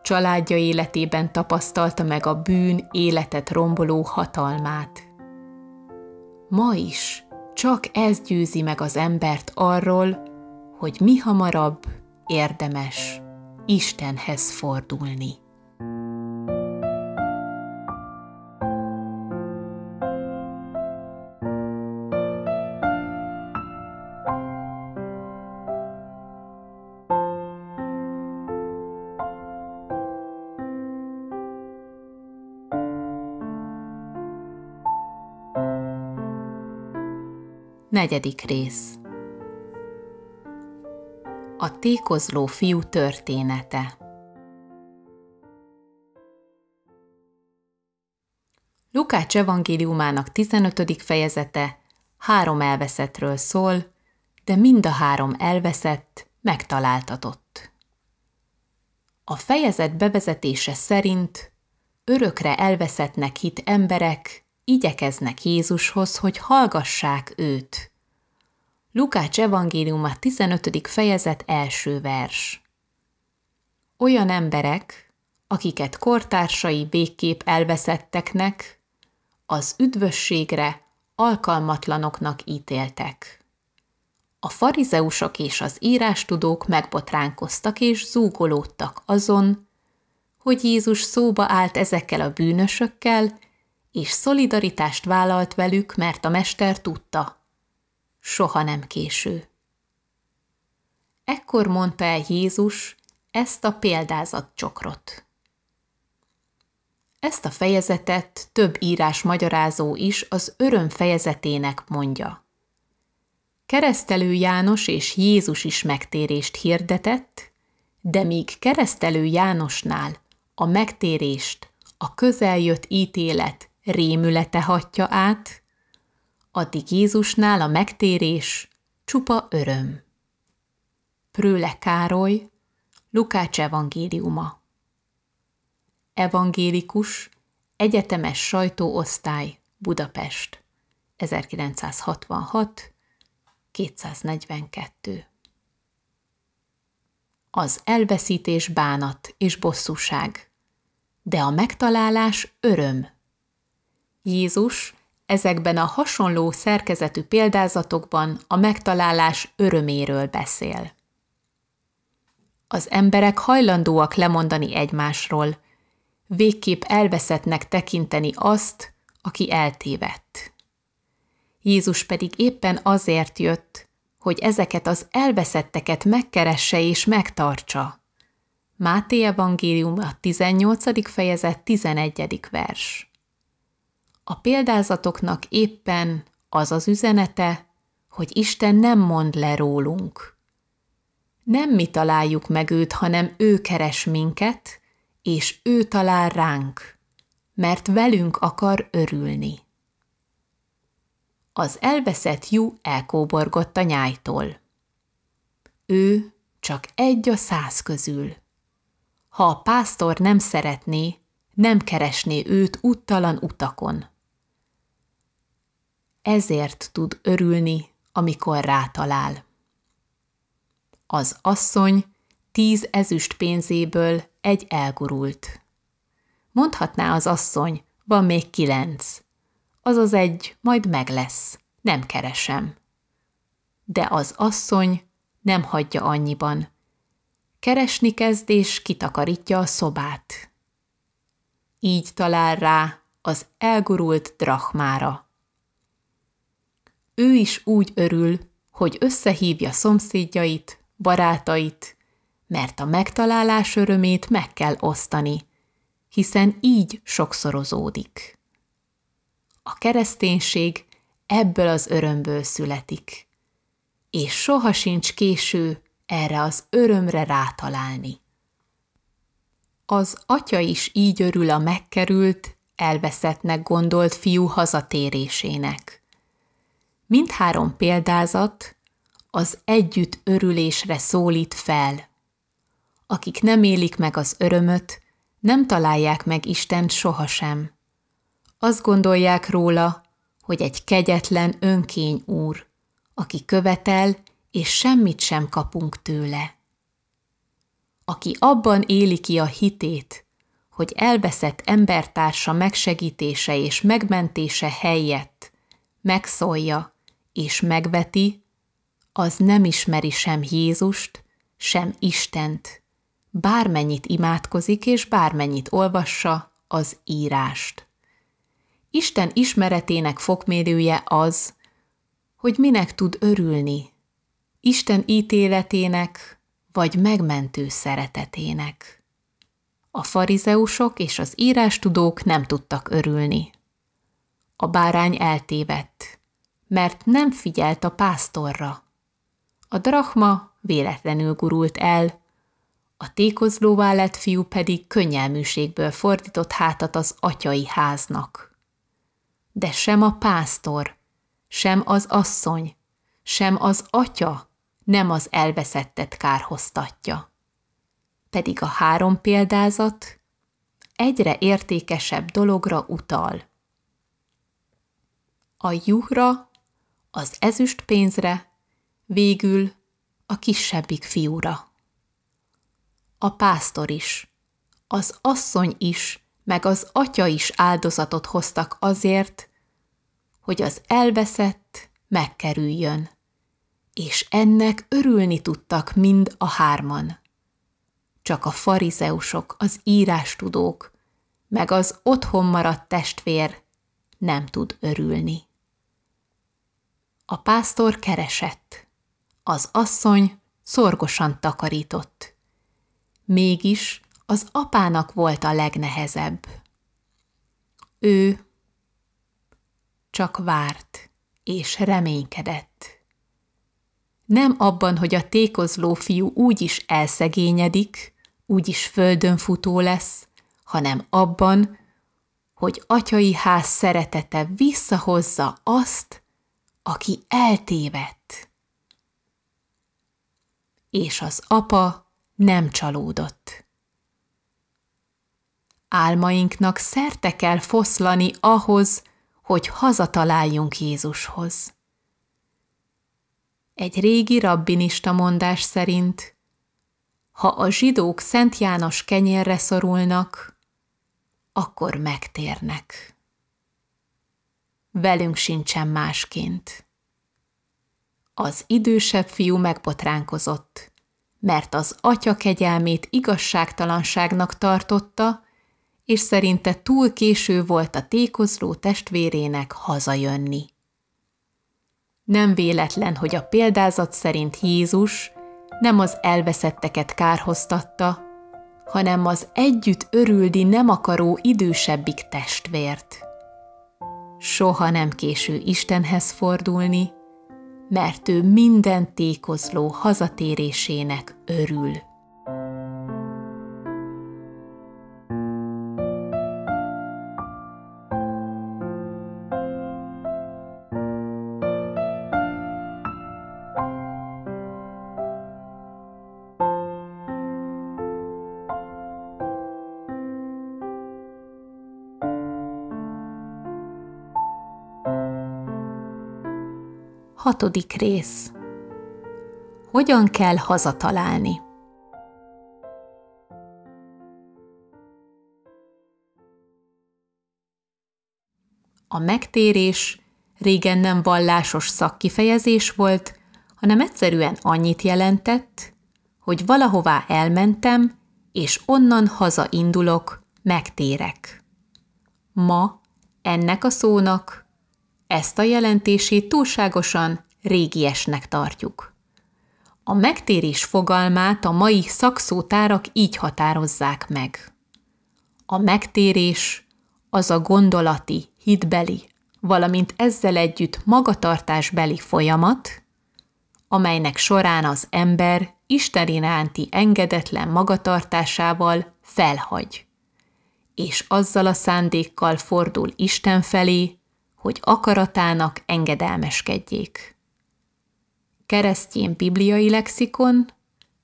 Speaker 1: családja életében tapasztalta meg a bűn életet romboló hatalmát Ma is csak ez győzi meg az embert arról, hogy mi hamarabb érdemes Istenhez fordulni. Negyedik rész A tékozló fiú története Lukács evangéliumának 15. fejezete három elveszettről szól, de mind a három elveszett, megtaláltatott. A fejezet bevezetése szerint örökre elveszettnek hit emberek igyekeznek Jézushoz, hogy hallgassák őt. Lukács evangéliuma 15. fejezet első vers. Olyan emberek, akiket kortársai végképp elveszetteknek, az üdvösségre alkalmatlanoknak ítéltek. A farizeusok és az írástudók megbotránkoztak és zúgolódtak azon, hogy Jézus szóba állt ezekkel a bűnösökkel, és szolidaritást vállalt velük, mert a mester tudta. Soha nem késő. Ekkor mondta el Jézus ezt a példázat csokrot. Ezt a fejezetet több írás magyarázó is az öröm fejezetének mondja. Keresztelő János és Jézus is megtérést hirdetett, de míg keresztelő Jánosnál a megtérést, a közeljött ítélet rémülete hatja át, addig Jézusnál a megtérés csupa öröm. Prőle Károly, Lukács evangéliuma. Evangélikus, egyetemes sajtóosztály, Budapest, 1966, 242. Az elveszítés bánat és bosszúság, de a megtalálás öröm Jézus ezekben a hasonló szerkezetű példázatokban a megtalálás öröméről beszél. Az emberek hajlandóak lemondani egymásról, végképp elveszettnek tekinteni azt, aki eltévedt. Jézus pedig éppen azért jött, hogy ezeket az elveszetteket megkeresse és megtartsa. Máté Evangélium a 18. fejezet 11. vers. A példázatoknak éppen az az üzenete, hogy Isten nem mond le rólunk. Nem mi találjuk meg őt, hanem ő keres minket, és ő talál ránk, mert velünk akar örülni. Az elveszett jú elkóborgott a nyájtól. Ő csak egy a száz közül. Ha a pásztor nem szeretné, nem keresné őt úttalan utakon ezért tud örülni, amikor rátalál. Az asszony tíz ezüst pénzéből egy elgurult. Mondhatná az asszony, van még kilenc. Az az egy majd meg lesz, nem keresem. De az asszony nem hagyja annyiban. Keresni kezd és kitakarítja a szobát. Így talál rá az elgurult drachmára ő is úgy örül, hogy összehívja szomszédjait, barátait, mert a megtalálás örömét meg kell osztani, hiszen így sokszorozódik. A kereszténység ebből az örömből születik, és soha sincs késő erre az örömre rátalálni. Az atya is így örül a megkerült, elveszettnek gondolt fiú hazatérésének. Mindhárom példázat az együtt örülésre szólít fel. Akik nem élik meg az örömöt, nem találják meg Istent sohasem. Azt gondolják róla, hogy egy kegyetlen önkény úr, aki követel, és semmit sem kapunk tőle. Aki abban éli ki a hitét, hogy elveszett embertársa megsegítése és megmentése helyett megszólja, és megveti, az nem ismeri sem Jézust, sem Istent. Bármennyit imádkozik és bármennyit olvassa az írást. Isten ismeretének fokmérője az, hogy minek tud örülni, Isten ítéletének vagy megmentő szeretetének. A farizeusok és az írástudók nem tudtak örülni. A bárány eltévedt mert nem figyelt a pásztorra. A drachma véletlenül gurult el, a tékozlóvá lett fiú pedig könnyelműségből fordított hátat az atyai háznak. De sem a pásztor, sem az asszony, sem az atya nem az elveszettet kárhoztatja. Pedig a három példázat egyre értékesebb dologra utal. A juhra az ezüst pénzre, végül a kisebbik fiúra. A pásztor is, az asszony is, meg az atya is áldozatot hoztak azért, hogy az elveszett megkerüljön, és ennek örülni tudtak mind a hárman. Csak a farizeusok, az írástudók, meg az otthon maradt testvér nem tud örülni. A pásztor keresett. Az asszony szorgosan takarított. Mégis az apának volt a legnehezebb. Ő csak várt és reménykedett. Nem abban, hogy a tékozló fiú úgy is elszegényedik, úgy is földön futó lesz, hanem abban, hogy atyai ház szeretete visszahozza azt, aki eltévedt. És az apa nem csalódott. Álmainknak szerte kell foszlani ahhoz, hogy hazataláljunk Jézushoz. Egy régi rabbinista mondás szerint, ha a zsidók Szent János kenyérre szorulnak, akkor megtérnek velünk sincsen másként. Az idősebb fiú megbotránkozott, mert az atya kegyelmét igazságtalanságnak tartotta, és szerinte túl késő volt a tékozló testvérének hazajönni. Nem véletlen, hogy a példázat szerint Jézus nem az elveszetteket kárhoztatta, hanem az együtt örüldi nem akaró idősebbik testvért soha nem késő Istenhez fordulni, mert ő minden tékozló hazatérésének örül. Hatodik rész Hogyan kell hazatalálni? A megtérés régen nem vallásos szakkifejezés volt, hanem egyszerűen annyit jelentett, hogy valahová elmentem, és onnan hazaindulok, megtérek. Ma ennek a szónak ezt a jelentését túlságosan régiesnek tartjuk. A megtérés fogalmát a mai szakszótárak így határozzák meg. A megtérés az a gondolati, hitbeli, valamint ezzel együtt magatartásbeli folyamat, amelynek során az ember Isten iránti engedetlen magatartásával felhagy, és azzal a szándékkal fordul Isten felé, hogy akaratának engedelmeskedjék keresztjén bibliai lexikon,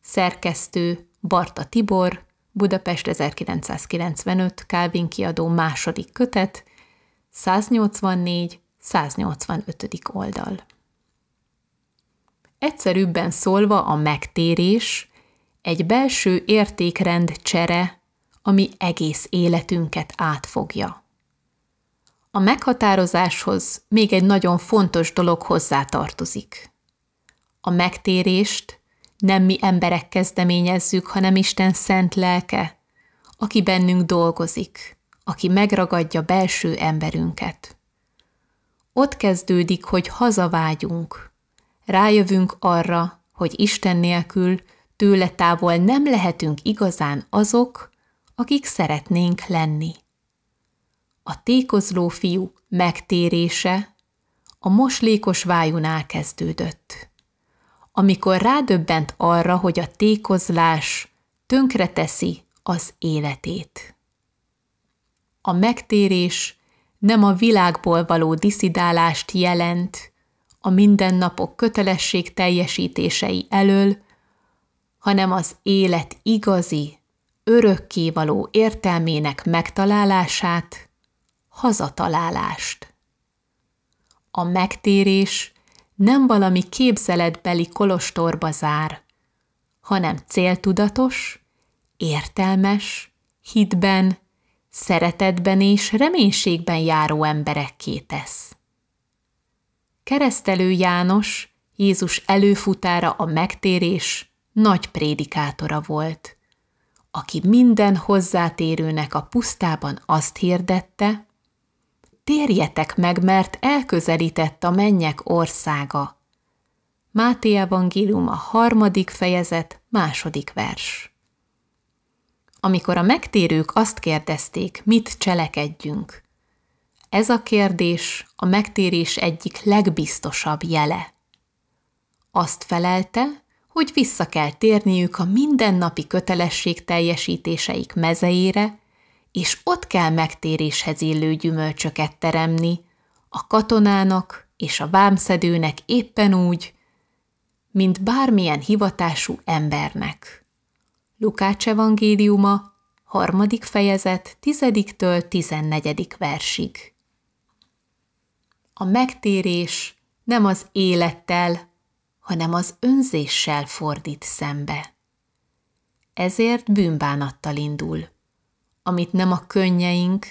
Speaker 1: szerkesztő Barta Tibor, Budapest 1995, Calvin kiadó második kötet, 184-185. oldal. Egyszerűbben szólva a megtérés egy belső értékrend csere, ami egész életünket átfogja. A meghatározáshoz még egy nagyon fontos dolog hozzátartozik – a megtérést nem mi emberek kezdeményezzük, hanem Isten szent lelke, aki bennünk dolgozik, aki megragadja belső emberünket. Ott kezdődik, hogy hazavágyunk. Rájövünk arra, hogy Isten nélkül tőle távol nem lehetünk igazán azok, akik szeretnénk lenni. A tékozló fiú megtérése a moslékos vájunál kezdődött amikor rádöbbent arra, hogy a tékozlás tönkreteszi az életét. A megtérés nem a világból való diszidálást jelent a mindennapok kötelesség teljesítései elől, hanem az élet igazi, örökké való értelmének megtalálását, hazatalálást. A megtérés nem valami képzeletbeli kolostorba zár, hanem céltudatos, értelmes, hitben, szeretetben és reménységben járó emberekké tesz. Keresztelő János, Jézus előfutára a megtérés, nagy prédikátora volt, aki minden hozzátérőnek a pusztában azt hirdette, térjetek meg, mert elközelített a mennyek országa. Máté Evangélium a harmadik fejezet, második vers. Amikor a megtérők azt kérdezték, mit cselekedjünk, ez a kérdés a megtérés egyik legbiztosabb jele. Azt felelte, hogy vissza kell térniük a mindennapi kötelesség teljesítéseik mezeire, és ott kell megtéréshez illő gyümölcsöket teremni, a katonának és a vámszedőnek éppen úgy, mint bármilyen hivatású embernek. Lukács evangéliuma, harmadik fejezet, tizediktől tizennegyedik versig. A megtérés nem az élettel, hanem az önzéssel fordít szembe. Ezért bűnbánattal indul amit nem a könnyeink,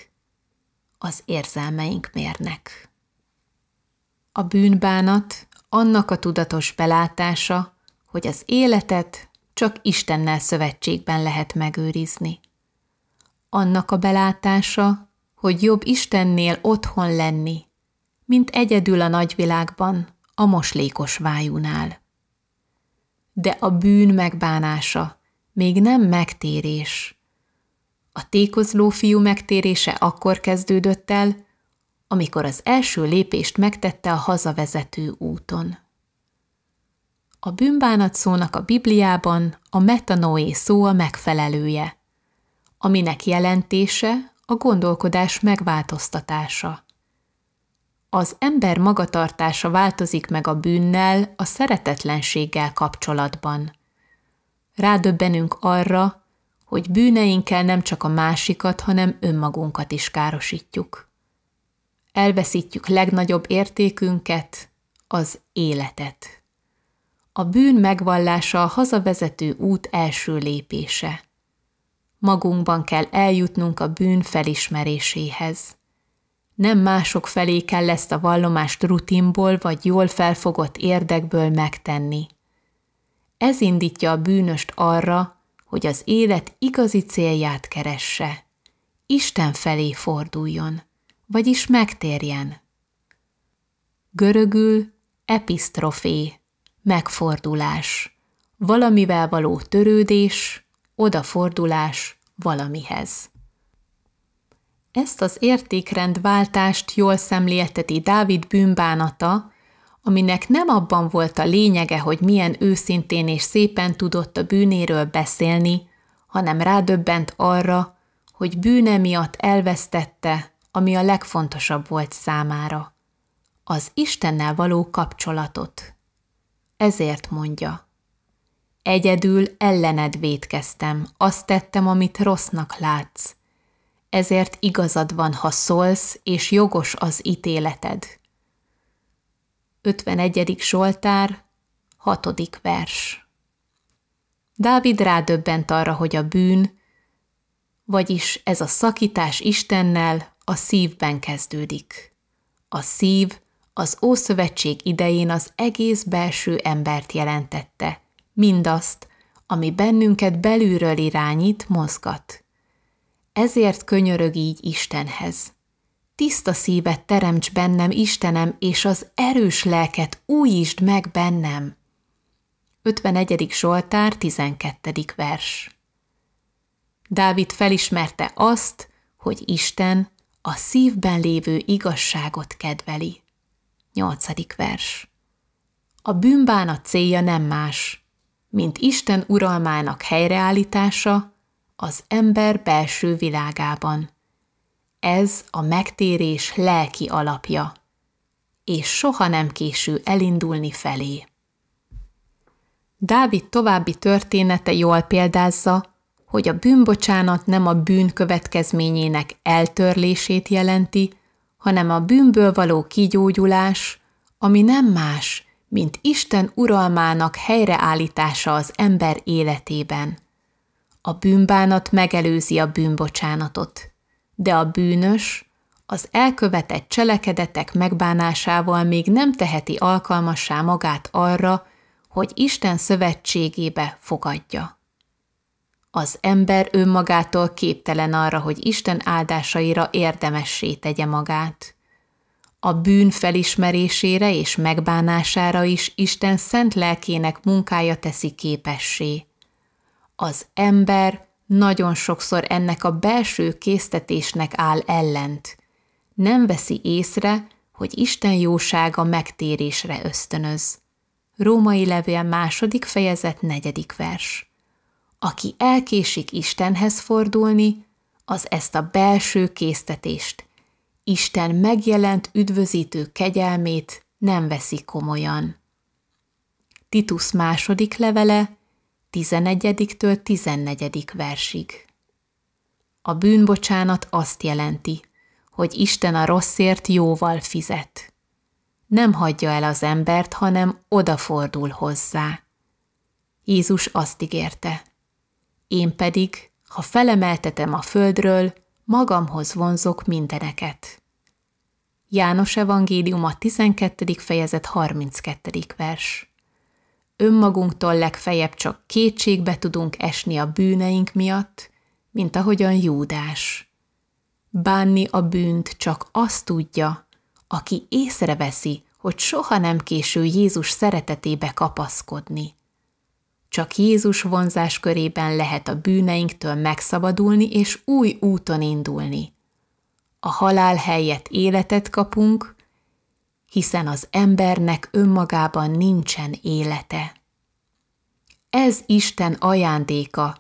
Speaker 1: az érzelmeink mérnek. A bűnbánat annak a tudatos belátása, hogy az életet csak Istennel szövetségben lehet megőrizni. Annak a belátása, hogy jobb Istennél otthon lenni, mint egyedül a nagyvilágban, a moslékos vájúnál. De a bűn megbánása még nem megtérés, a tékozló fiú megtérése akkor kezdődött el, amikor az első lépést megtette a hazavezető úton. A bűnbánat szónak a Bibliában a metanoé szó a megfelelője, aminek jelentése a gondolkodás megváltoztatása. Az ember magatartása változik meg a bűnnel, a szeretetlenséggel kapcsolatban. Rádöbbenünk arra, hogy bűneinkkel nem csak a másikat, hanem önmagunkat is károsítjuk. Elveszítjük legnagyobb értékünket, az életet. A bűn megvallása a hazavezető út első lépése. Magunkban kell eljutnunk a bűn felismeréséhez. Nem mások felé kell ezt a vallomást rutinból vagy jól felfogott érdekből megtenni. Ez indítja a bűnöst arra, hogy az élet igazi célját keresse, Isten felé forduljon, vagyis megtérjen. Görögül episztrofé, megfordulás, valamivel való törődés, odafordulás valamihez. Ezt az értékrendváltást jól szemlélteti Dávid bűnbánata, aminek nem abban volt a lényege, hogy milyen őszintén és szépen tudott a bűnéről beszélni, hanem rádöbbent arra, hogy bűne miatt elvesztette, ami a legfontosabb volt számára, az Istennel való kapcsolatot. Ezért mondja, egyedül ellened védkeztem, azt tettem, amit rossznak látsz, ezért igazad van, ha szólsz, és jogos az ítéleted. 51. Zsoltár, 6. vers. Dávid rádöbbent arra, hogy a bűn, vagyis ez a szakítás Istennel a szívben kezdődik. A szív az Ószövetség idején az egész belső embert jelentette, mindazt, ami bennünket belülről irányít, mozgat. Ezért könyörög így Istenhez tiszta szívet teremts bennem, Istenem, és az erős lelket újítsd meg bennem. 51. Zsoltár, 12. vers Dávid felismerte azt, hogy Isten a szívben lévő igazságot kedveli. 8. vers A bűnbánat célja nem más, mint Isten uralmának helyreállítása az ember belső világában ez a megtérés lelki alapja, és soha nem késő elindulni felé. Dávid további története jól példázza, hogy a bűnbocsánat nem a bűn következményének eltörlését jelenti, hanem a bűnből való kigyógyulás, ami nem más, mint Isten uralmának helyreállítása az ember életében. A bűnbánat megelőzi a bűnbocsánatot de a bűnös az elkövetett cselekedetek megbánásával még nem teheti alkalmassá magát arra, hogy Isten szövetségébe fogadja. Az ember önmagától képtelen arra, hogy Isten áldásaira érdemessé tegye magát. A bűn felismerésére és megbánására is Isten szent lelkének munkája teszi képessé. Az ember nagyon sokszor ennek a belső késztetésnek áll ellent. Nem veszi észre, hogy Isten jósága megtérésre ösztönöz. Római levél második fejezet negyedik vers. Aki elkésik Istenhez fordulni, az ezt a belső késztetést, Isten megjelent üdvözítő kegyelmét nem veszi komolyan. Titus második levele, 11-től 14. versig. A bűnbocsánat azt jelenti, hogy Isten a rosszért jóval fizet. Nem hagyja el az embert, hanem odafordul hozzá. Jézus azt ígérte. Én pedig, ha felemeltetem a földről, magamhoz vonzok mindeneket. János evangélium a 12. fejezet 32. vers önmagunktól legfeljebb csak kétségbe tudunk esni a bűneink miatt, mint ahogyan Júdás. Bánni a bűnt csak azt tudja, aki észreveszi, hogy soha nem késő Jézus szeretetébe kapaszkodni. Csak Jézus vonzás körében lehet a bűneinktől megszabadulni és új úton indulni. A halál helyett életet kapunk, hiszen az embernek önmagában nincsen élete. Ez Isten ajándéka,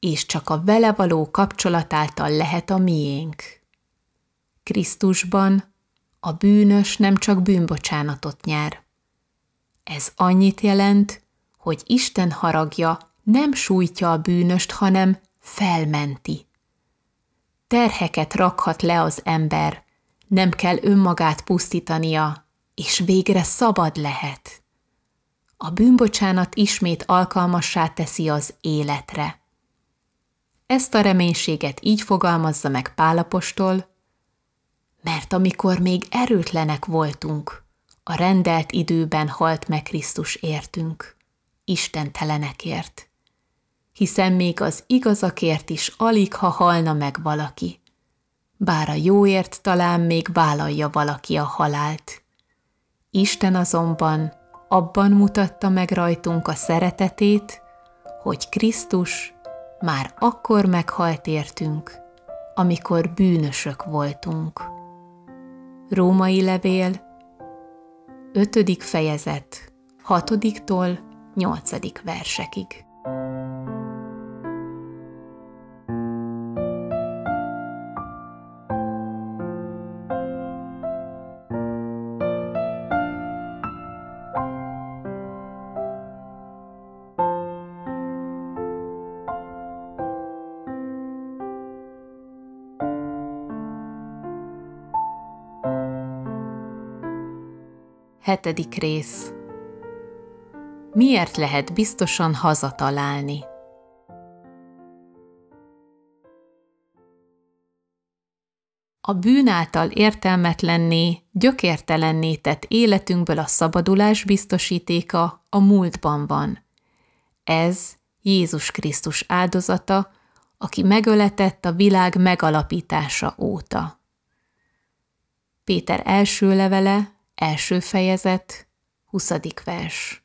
Speaker 1: és csak a vele való kapcsolat által lehet a miénk. Krisztusban a bűnös nem csak bűnbocsánatot nyer. Ez annyit jelent, hogy Isten haragja nem sújtja a bűnöst, hanem felmenti. Terheket rakhat le az ember, nem kell önmagát pusztítania, és végre szabad lehet. A bűnbocsánat ismét alkalmassá teszi az életre. Ezt a reménységet így fogalmazza meg Pálapostól, mert amikor még erőtlenek voltunk, a rendelt időben halt meg Krisztus értünk, istentelenekért. Hiszen még az igazakért is alig, ha halna meg valaki, bár a jóért talán még vállalja valaki a halált. Isten azonban abban mutatta meg rajtunk a szeretetét, hogy Krisztus már akkor meghalt értünk, amikor bűnösök voltunk. Római Levél 5. fejezet 6-tól 8. versekig. Hetedik rész Miért lehet biztosan hazatalálni? A bűn által értelmetlenné, gyökértelenné tett életünkből a szabadulás biztosítéka a múltban van. Ez Jézus Krisztus áldozata, aki megöletett a világ megalapítása óta. Péter első levele, Első fejezet, huszadik vers,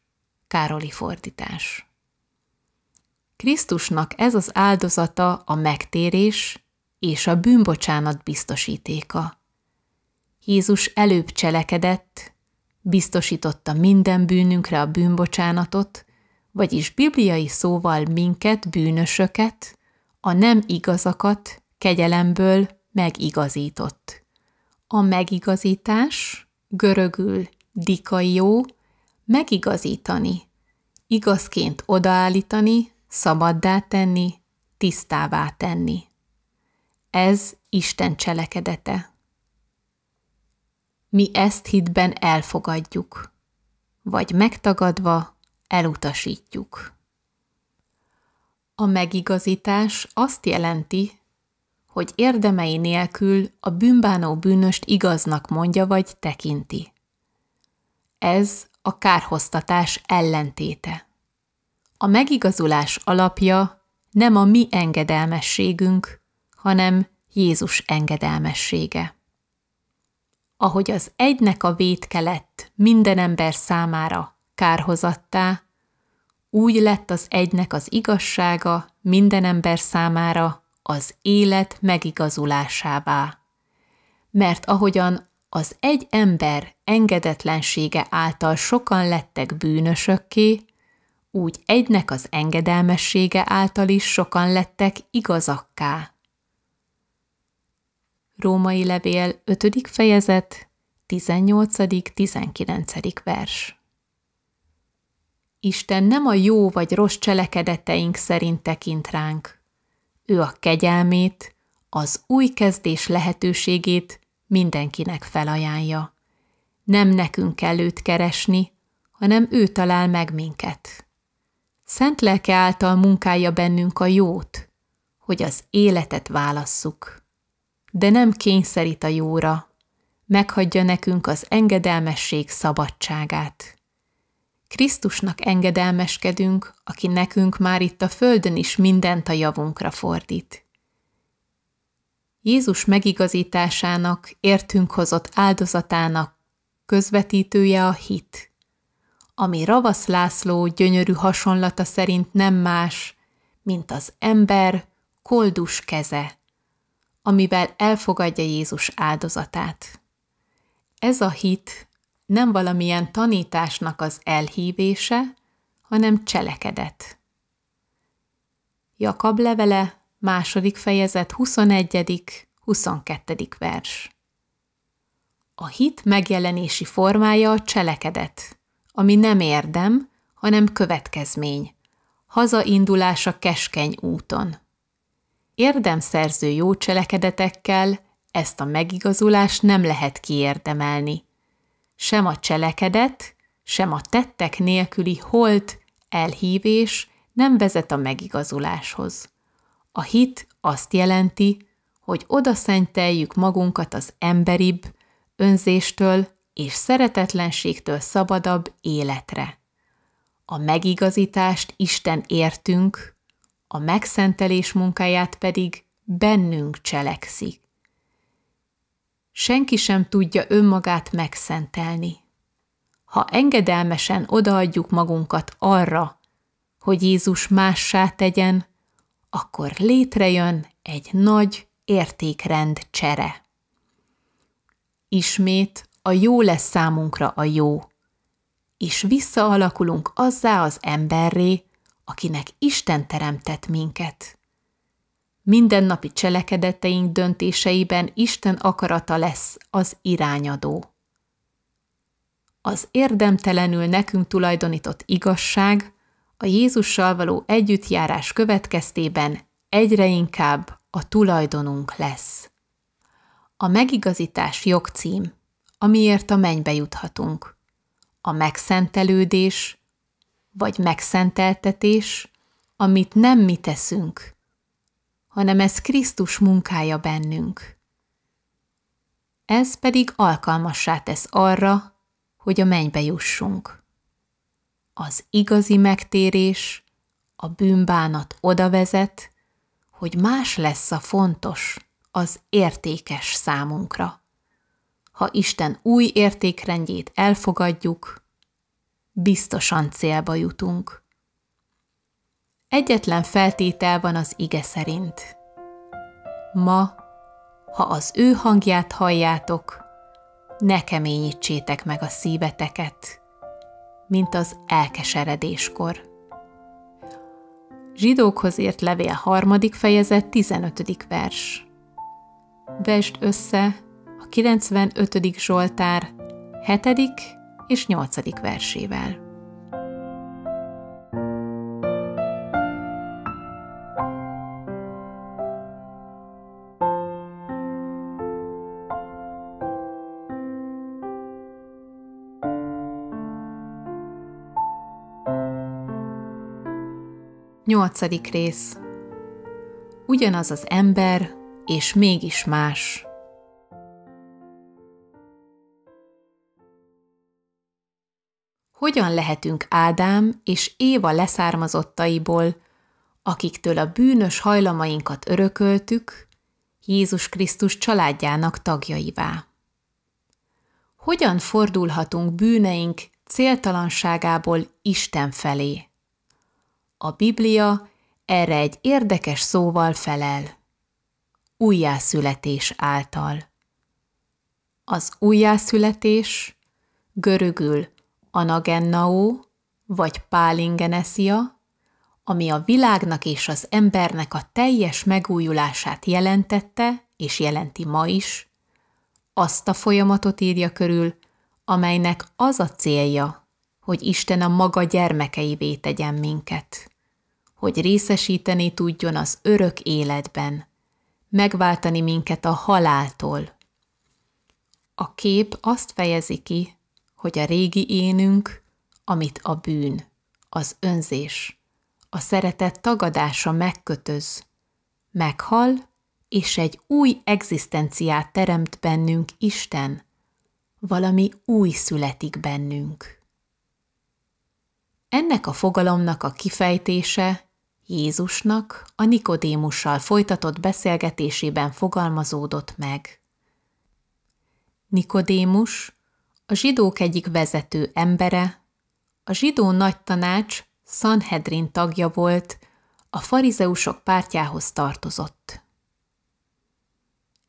Speaker 1: Károli fordítás. Krisztusnak ez az áldozata a megtérés és a bűnbocsánat biztosítéka. Jézus előbb cselekedett, biztosította minden bűnünkre a bűnbocsánatot, vagyis bibliai szóval minket, bűnösöket, a nem igazakat kegyelemből megigazított. A megigazítás görögül dikaió, megigazítani, igazként odaállítani, szabaddá tenni, tisztává tenni. Ez Isten cselekedete. Mi ezt hitben elfogadjuk, vagy megtagadva elutasítjuk. A megigazítás azt jelenti, hogy érdemei nélkül a bűnbánó bűnöst igaznak mondja vagy tekinti. Ez a kárhoztatás ellentéte. A megigazulás alapja nem a mi engedelmességünk, hanem Jézus engedelmessége. Ahogy az egynek a vétke lett minden ember számára kárhozattá, úgy lett az egynek az igazsága minden ember számára az élet megigazulásává. Mert ahogyan az egy ember engedetlensége által sokan lettek bűnösökké, úgy egynek az engedelmessége által is sokan lettek igazakká. Római Levél 5. fejezet 18.-19. vers Isten nem a jó vagy rossz cselekedeteink szerint tekint ránk, ő a kegyelmét, az új kezdés lehetőségét mindenkinek felajánlja. Nem nekünk kell őt keresni, hanem ő talál meg minket. Szent lelke által munkálja bennünk a jót, hogy az életet válasszuk. De nem kényszerít a jóra, meghagyja nekünk az engedelmesség szabadságát. Krisztusnak engedelmeskedünk, aki nekünk már itt a földön is mindent a javunkra fordít. Jézus megigazításának, értünk hozott áldozatának közvetítője a hit, ami Ravasz László gyönyörű hasonlata szerint nem más, mint az ember koldus keze, amivel elfogadja Jézus áldozatát. Ez a hit nem valamilyen tanításnak az elhívése, hanem cselekedet. Jakab levele, második fejezet, 21. 22. vers. A hit megjelenési formája a cselekedet, ami nem érdem, hanem következmény. Hazaindulása keskeny úton. Érdemszerző jó cselekedetekkel ezt a megigazulást nem lehet kiérdemelni sem a cselekedet, sem a tettek nélküli holt elhívés nem vezet a megigazuláshoz. A hit azt jelenti, hogy odaszenteljük magunkat az emberibb, önzéstől és szeretetlenségtől szabadabb életre. A megigazítást Isten értünk, a megszentelés munkáját pedig bennünk cselekszik senki sem tudja önmagát megszentelni. Ha engedelmesen odaadjuk magunkat arra, hogy Jézus mássá tegyen, akkor létrejön egy nagy értékrend csere. Ismét a jó lesz számunkra a jó, és visszaalakulunk azzá az emberré, akinek Isten teremtett minket mindennapi cselekedeteink döntéseiben Isten akarata lesz az irányadó. Az érdemtelenül nekünk tulajdonított igazság a Jézussal való együttjárás következtében egyre inkább a tulajdonunk lesz. A megigazítás jogcím, amiért a mennybe juthatunk. A megszentelődés, vagy megszenteltetés, amit nem mi teszünk, hanem ez Krisztus munkája bennünk. Ez pedig alkalmassá tesz arra, hogy a mennybe jussunk. Az igazi megtérés, a bűnbánat oda vezet, hogy más lesz a fontos, az értékes számunkra. Ha Isten új értékrendjét elfogadjuk, biztosan célba jutunk. Egyetlen feltétel van az ige szerint. Ma, ha az ő hangját halljátok, ne keményítsétek meg a szíveteket, mint az elkeseredéskor. Zsidókhoz ért levél harmadik fejezet 15. vers. Vesd össze a 95. Zsoltár 7. és 8. versével. Nyolcadik rész Ugyanaz az ember, és mégis más. Hogyan lehetünk Ádám és Éva leszármazottaiból, akiktől a bűnös hajlamainkat örököltük, Jézus Krisztus családjának tagjaivá? Hogyan fordulhatunk bűneink céltalanságából Isten felé? A Biblia erre egy érdekes szóval felel. Újjászületés által. Az újjászületés görögül anagennaó vagy pálingenesia, ami a világnak és az embernek a teljes megújulását jelentette és jelenti ma is, azt a folyamatot írja körül, amelynek az a célja, hogy Isten a maga gyermekeivé tegyen minket, hogy részesíteni tudjon az örök életben, megváltani minket a haláltól. A kép azt fejezi ki, hogy a régi énünk, amit a bűn, az önzés, a szeretet tagadása megkötöz, meghal, és egy új egzisztenciát teremt bennünk Isten, valami új születik bennünk. Ennek a fogalomnak a kifejtése Jézusnak a Nikodémussal folytatott beszélgetésében fogalmazódott meg. Nikodémus, a zsidók egyik vezető embere, a zsidó nagy tanács Sanhedrin tagja volt, a farizeusok pártjához tartozott.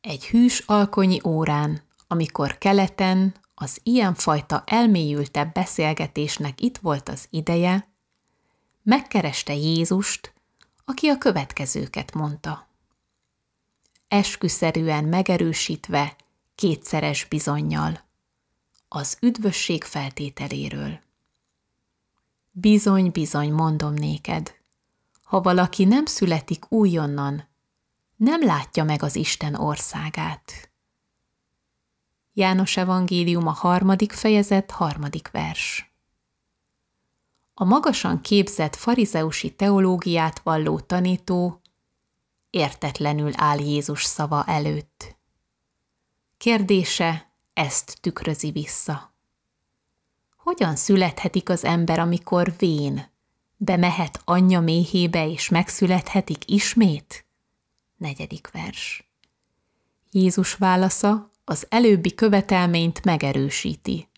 Speaker 1: Egy hűs alkonyi órán, amikor keleten, az ilyenfajta elmélyültebb beszélgetésnek itt volt az ideje, megkereste Jézust, aki a következőket mondta. Esküszerűen megerősítve, kétszeres bizonyjal, az üdvösség feltételéről. Bizony, bizony, mondom néked, ha valaki nem születik újonnan, nem látja meg az Isten országát. János Evangélium a harmadik fejezet, harmadik vers. A magasan képzett farizeusi teológiát valló tanító értetlenül áll Jézus szava előtt. Kérdése ezt tükrözi vissza. Hogyan születhetik az ember, amikor vén, Be mehet anyja méhébe és megszülethetik ismét? Negyedik vers. Jézus válasza az előbbi követelményt megerősíti.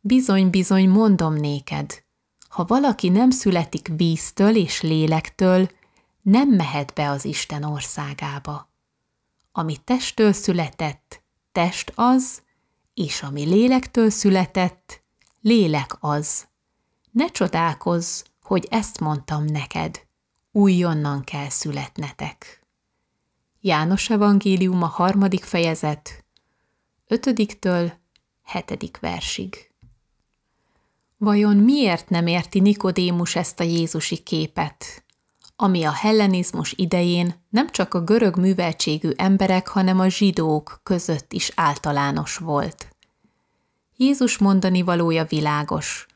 Speaker 1: Bizony-bizony mondom néked, ha valaki nem születik víztől és lélektől, nem mehet be az Isten országába. Ami testtől született, test az, és ami lélektől született, lélek az. Ne csodálkozz, hogy ezt mondtam neked, újonnan kell születnetek. János Evangélium a harmadik fejezet, ötödiktől hetedik versig. Vajon miért nem érti Nikodémus ezt a Jézusi képet, ami a hellenizmus idején nem csak a görög műveltségű emberek, hanem a zsidók között is általános volt? Jézus mondani valója világos.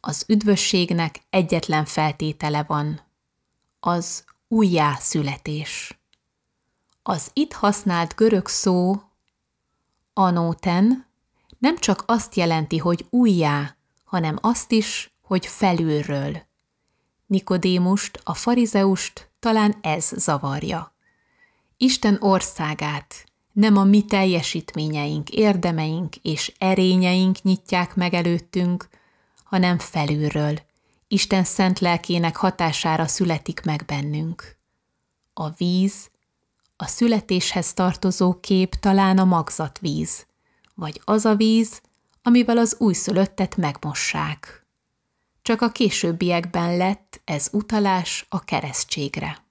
Speaker 1: Az üdvösségnek egyetlen feltétele van. Az újjászületés. Az itt használt görög szó anóten nem csak azt jelenti, hogy újjá, hanem azt is, hogy felülről. Nikodémust, a farizeust talán ez zavarja. Isten országát, nem a mi teljesítményeink, érdemeink és erényeink nyitják meg előttünk, hanem felülről, Isten szent lelkének hatására születik meg bennünk. A víz a születéshez tartozó kép talán a magzatvíz, vagy az a víz, amivel az újszülöttet megmossák. Csak a későbbiekben lett ez utalás a keresztségre.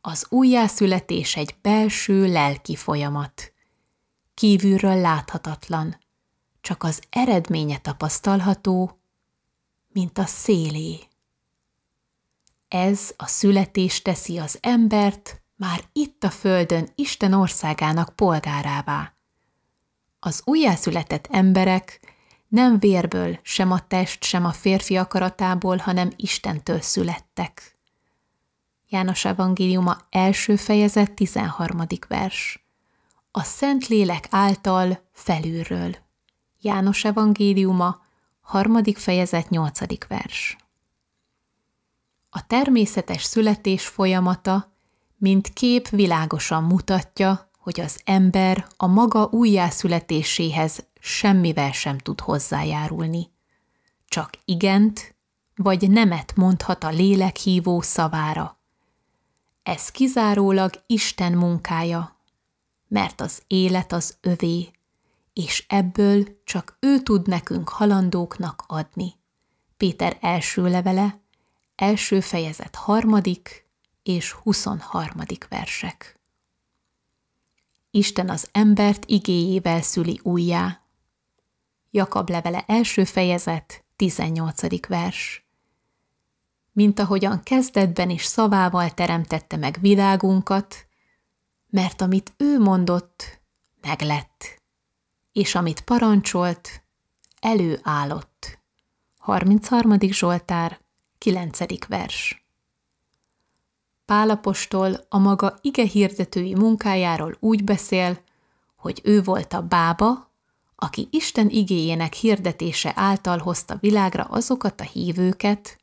Speaker 1: Az újjászületés egy belső lelki folyamat. Kívülről láthatatlan, csak az eredménye tapasztalható, mint a szélé. Ez a születés teszi az embert már itt a földön Isten országának polgárává. Az újjászületett emberek nem vérből, sem a test, sem a férfi akaratából, hanem Istentől születtek. János evangéliuma első fejezet 13. vers. A Szent Lélek által felülről. János evangéliuma harmadik fejezet 8. vers. A természetes születés folyamata mint kép világosan mutatja, hogy az ember a maga újjászületéséhez semmivel sem tud hozzájárulni. Csak igent vagy nemet mondhat a lélek hívó szavára. Ez kizárólag Isten munkája, mert az élet az övé, és ebből csak ő tud nekünk halandóknak adni. Péter első levele, első fejezet harmadik, és 23. versek. Isten az embert igéjével szüli újjá. Jakab levele első fejezet, 18. vers. Mint ahogyan kezdetben is szavával teremtette meg világunkat, mert amit ő mondott, meglett, és amit parancsolt, előállott. 33. Zsoltár, 9. vers. Pálapostól a maga ige hirdetői munkájáról úgy beszél, hogy ő volt a bába, aki Isten igéjének hirdetése által hozta világra azokat a hívőket,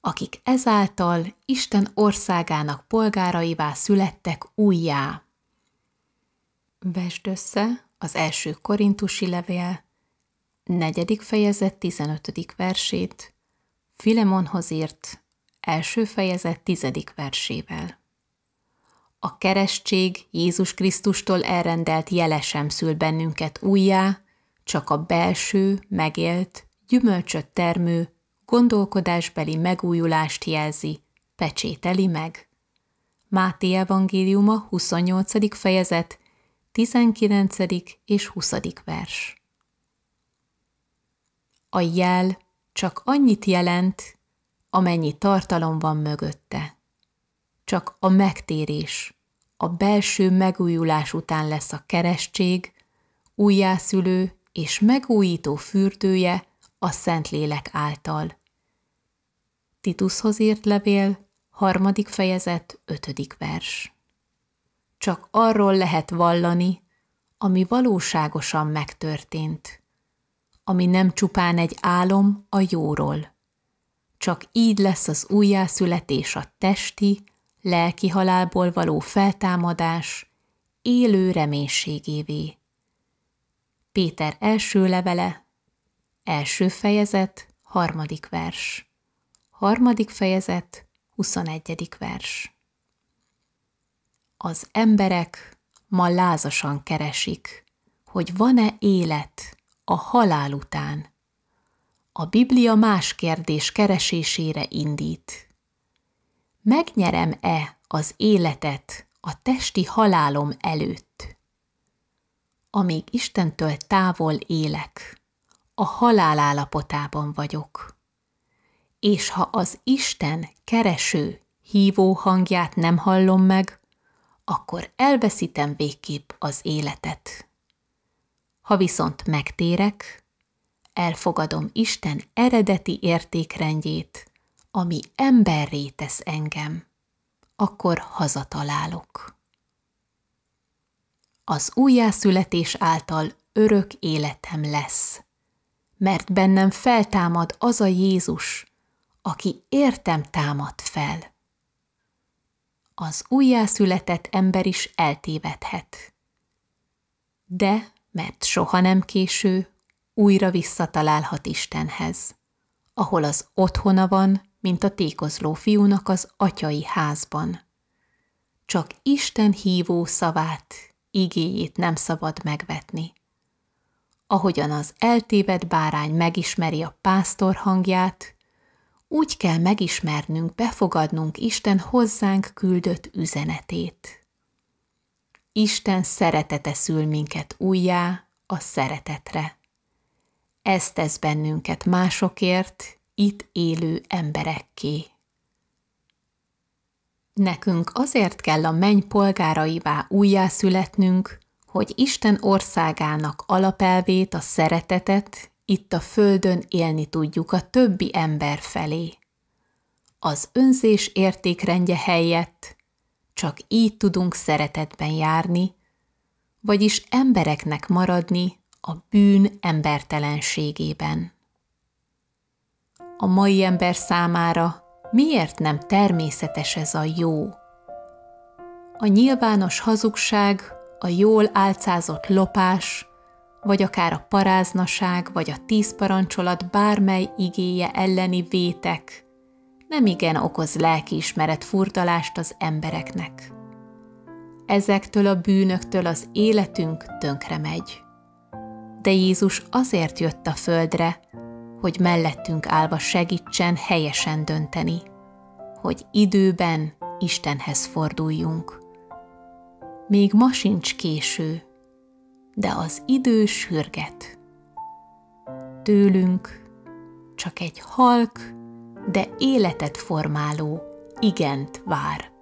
Speaker 1: akik ezáltal Isten országának polgáraivá születtek újjá. Vesd össze az első korintusi levél, negyedik fejezet 15. versét, Filemonhoz írt első fejezet tizedik versével. A keresztség Jézus Krisztustól elrendelt jele sem szül bennünket újjá, csak a belső, megélt, gyümölcsöt termő, gondolkodásbeli megújulást jelzi, pecsételi meg. Máté evangéliuma 28. fejezet, 19. és 20. vers. A jel csak annyit jelent, amennyi tartalom van mögötte. Csak a megtérés, a belső megújulás után lesz a keresztség, újjászülő és megújító fürdője a Szentlélek által. Tituszhoz írt levél, harmadik fejezet, ötödik vers. Csak arról lehet vallani, ami valóságosan megtörtént, ami nem csupán egy álom a jóról csak így lesz az újjászületés a testi, lelki halálból való feltámadás élő reménységévé. Péter első levele, első fejezet, harmadik vers. Harmadik fejezet, huszonegyedik vers. Az emberek ma lázasan keresik, hogy van-e élet a halál után a Biblia más kérdés keresésére indít. Megnyerem-e az életet a testi halálom előtt? Amíg Istentől távol élek, a halál állapotában vagyok. És ha az Isten kereső, hívó hangját nem hallom meg, akkor elveszítem végképp az életet. Ha viszont megtérek, elfogadom Isten eredeti értékrendjét, ami emberré tesz engem, akkor hazatalálok. Az újjászületés által örök életem lesz, mert bennem feltámad az a Jézus, aki értem támad fel. Az újjászületett ember is eltévedhet. De, mert soha nem késő, újra visszatalálhat Istenhez, ahol az otthona van, mint a tékozló fiúnak az atyai házban. Csak Isten hívó szavát, igéjét nem szabad megvetni. Ahogyan az eltévedt bárány megismeri a pásztor hangját, úgy kell megismernünk, befogadnunk Isten hozzánk küldött üzenetét. Isten szeretete szül minket újjá a szeretetre. Ez tesz bennünket másokért, itt élő emberekké. Nekünk azért kell a menny polgáraivá újjászületnünk, hogy Isten országának alapelvét, a szeretetet itt a földön élni tudjuk a többi ember felé. Az önzés értékrendje helyett csak így tudunk szeretetben járni, vagyis embereknek maradni, a bűn embertelenségében. A mai ember számára miért nem természetes ez a jó? A nyilvános hazugság, a jól álcázott lopás, vagy akár a paráznaság, vagy a tíz parancsolat bármely igéje elleni vétek nem igen okoz lelkiismeret furdalást az embereknek. Ezektől a bűnöktől az életünk tönkre megy de Jézus azért jött a földre, hogy mellettünk állva segítsen helyesen dönteni, hogy időben Istenhez forduljunk. Még ma sincs késő, de az idő sürget. Tőlünk csak egy halk, de életet formáló igent vár.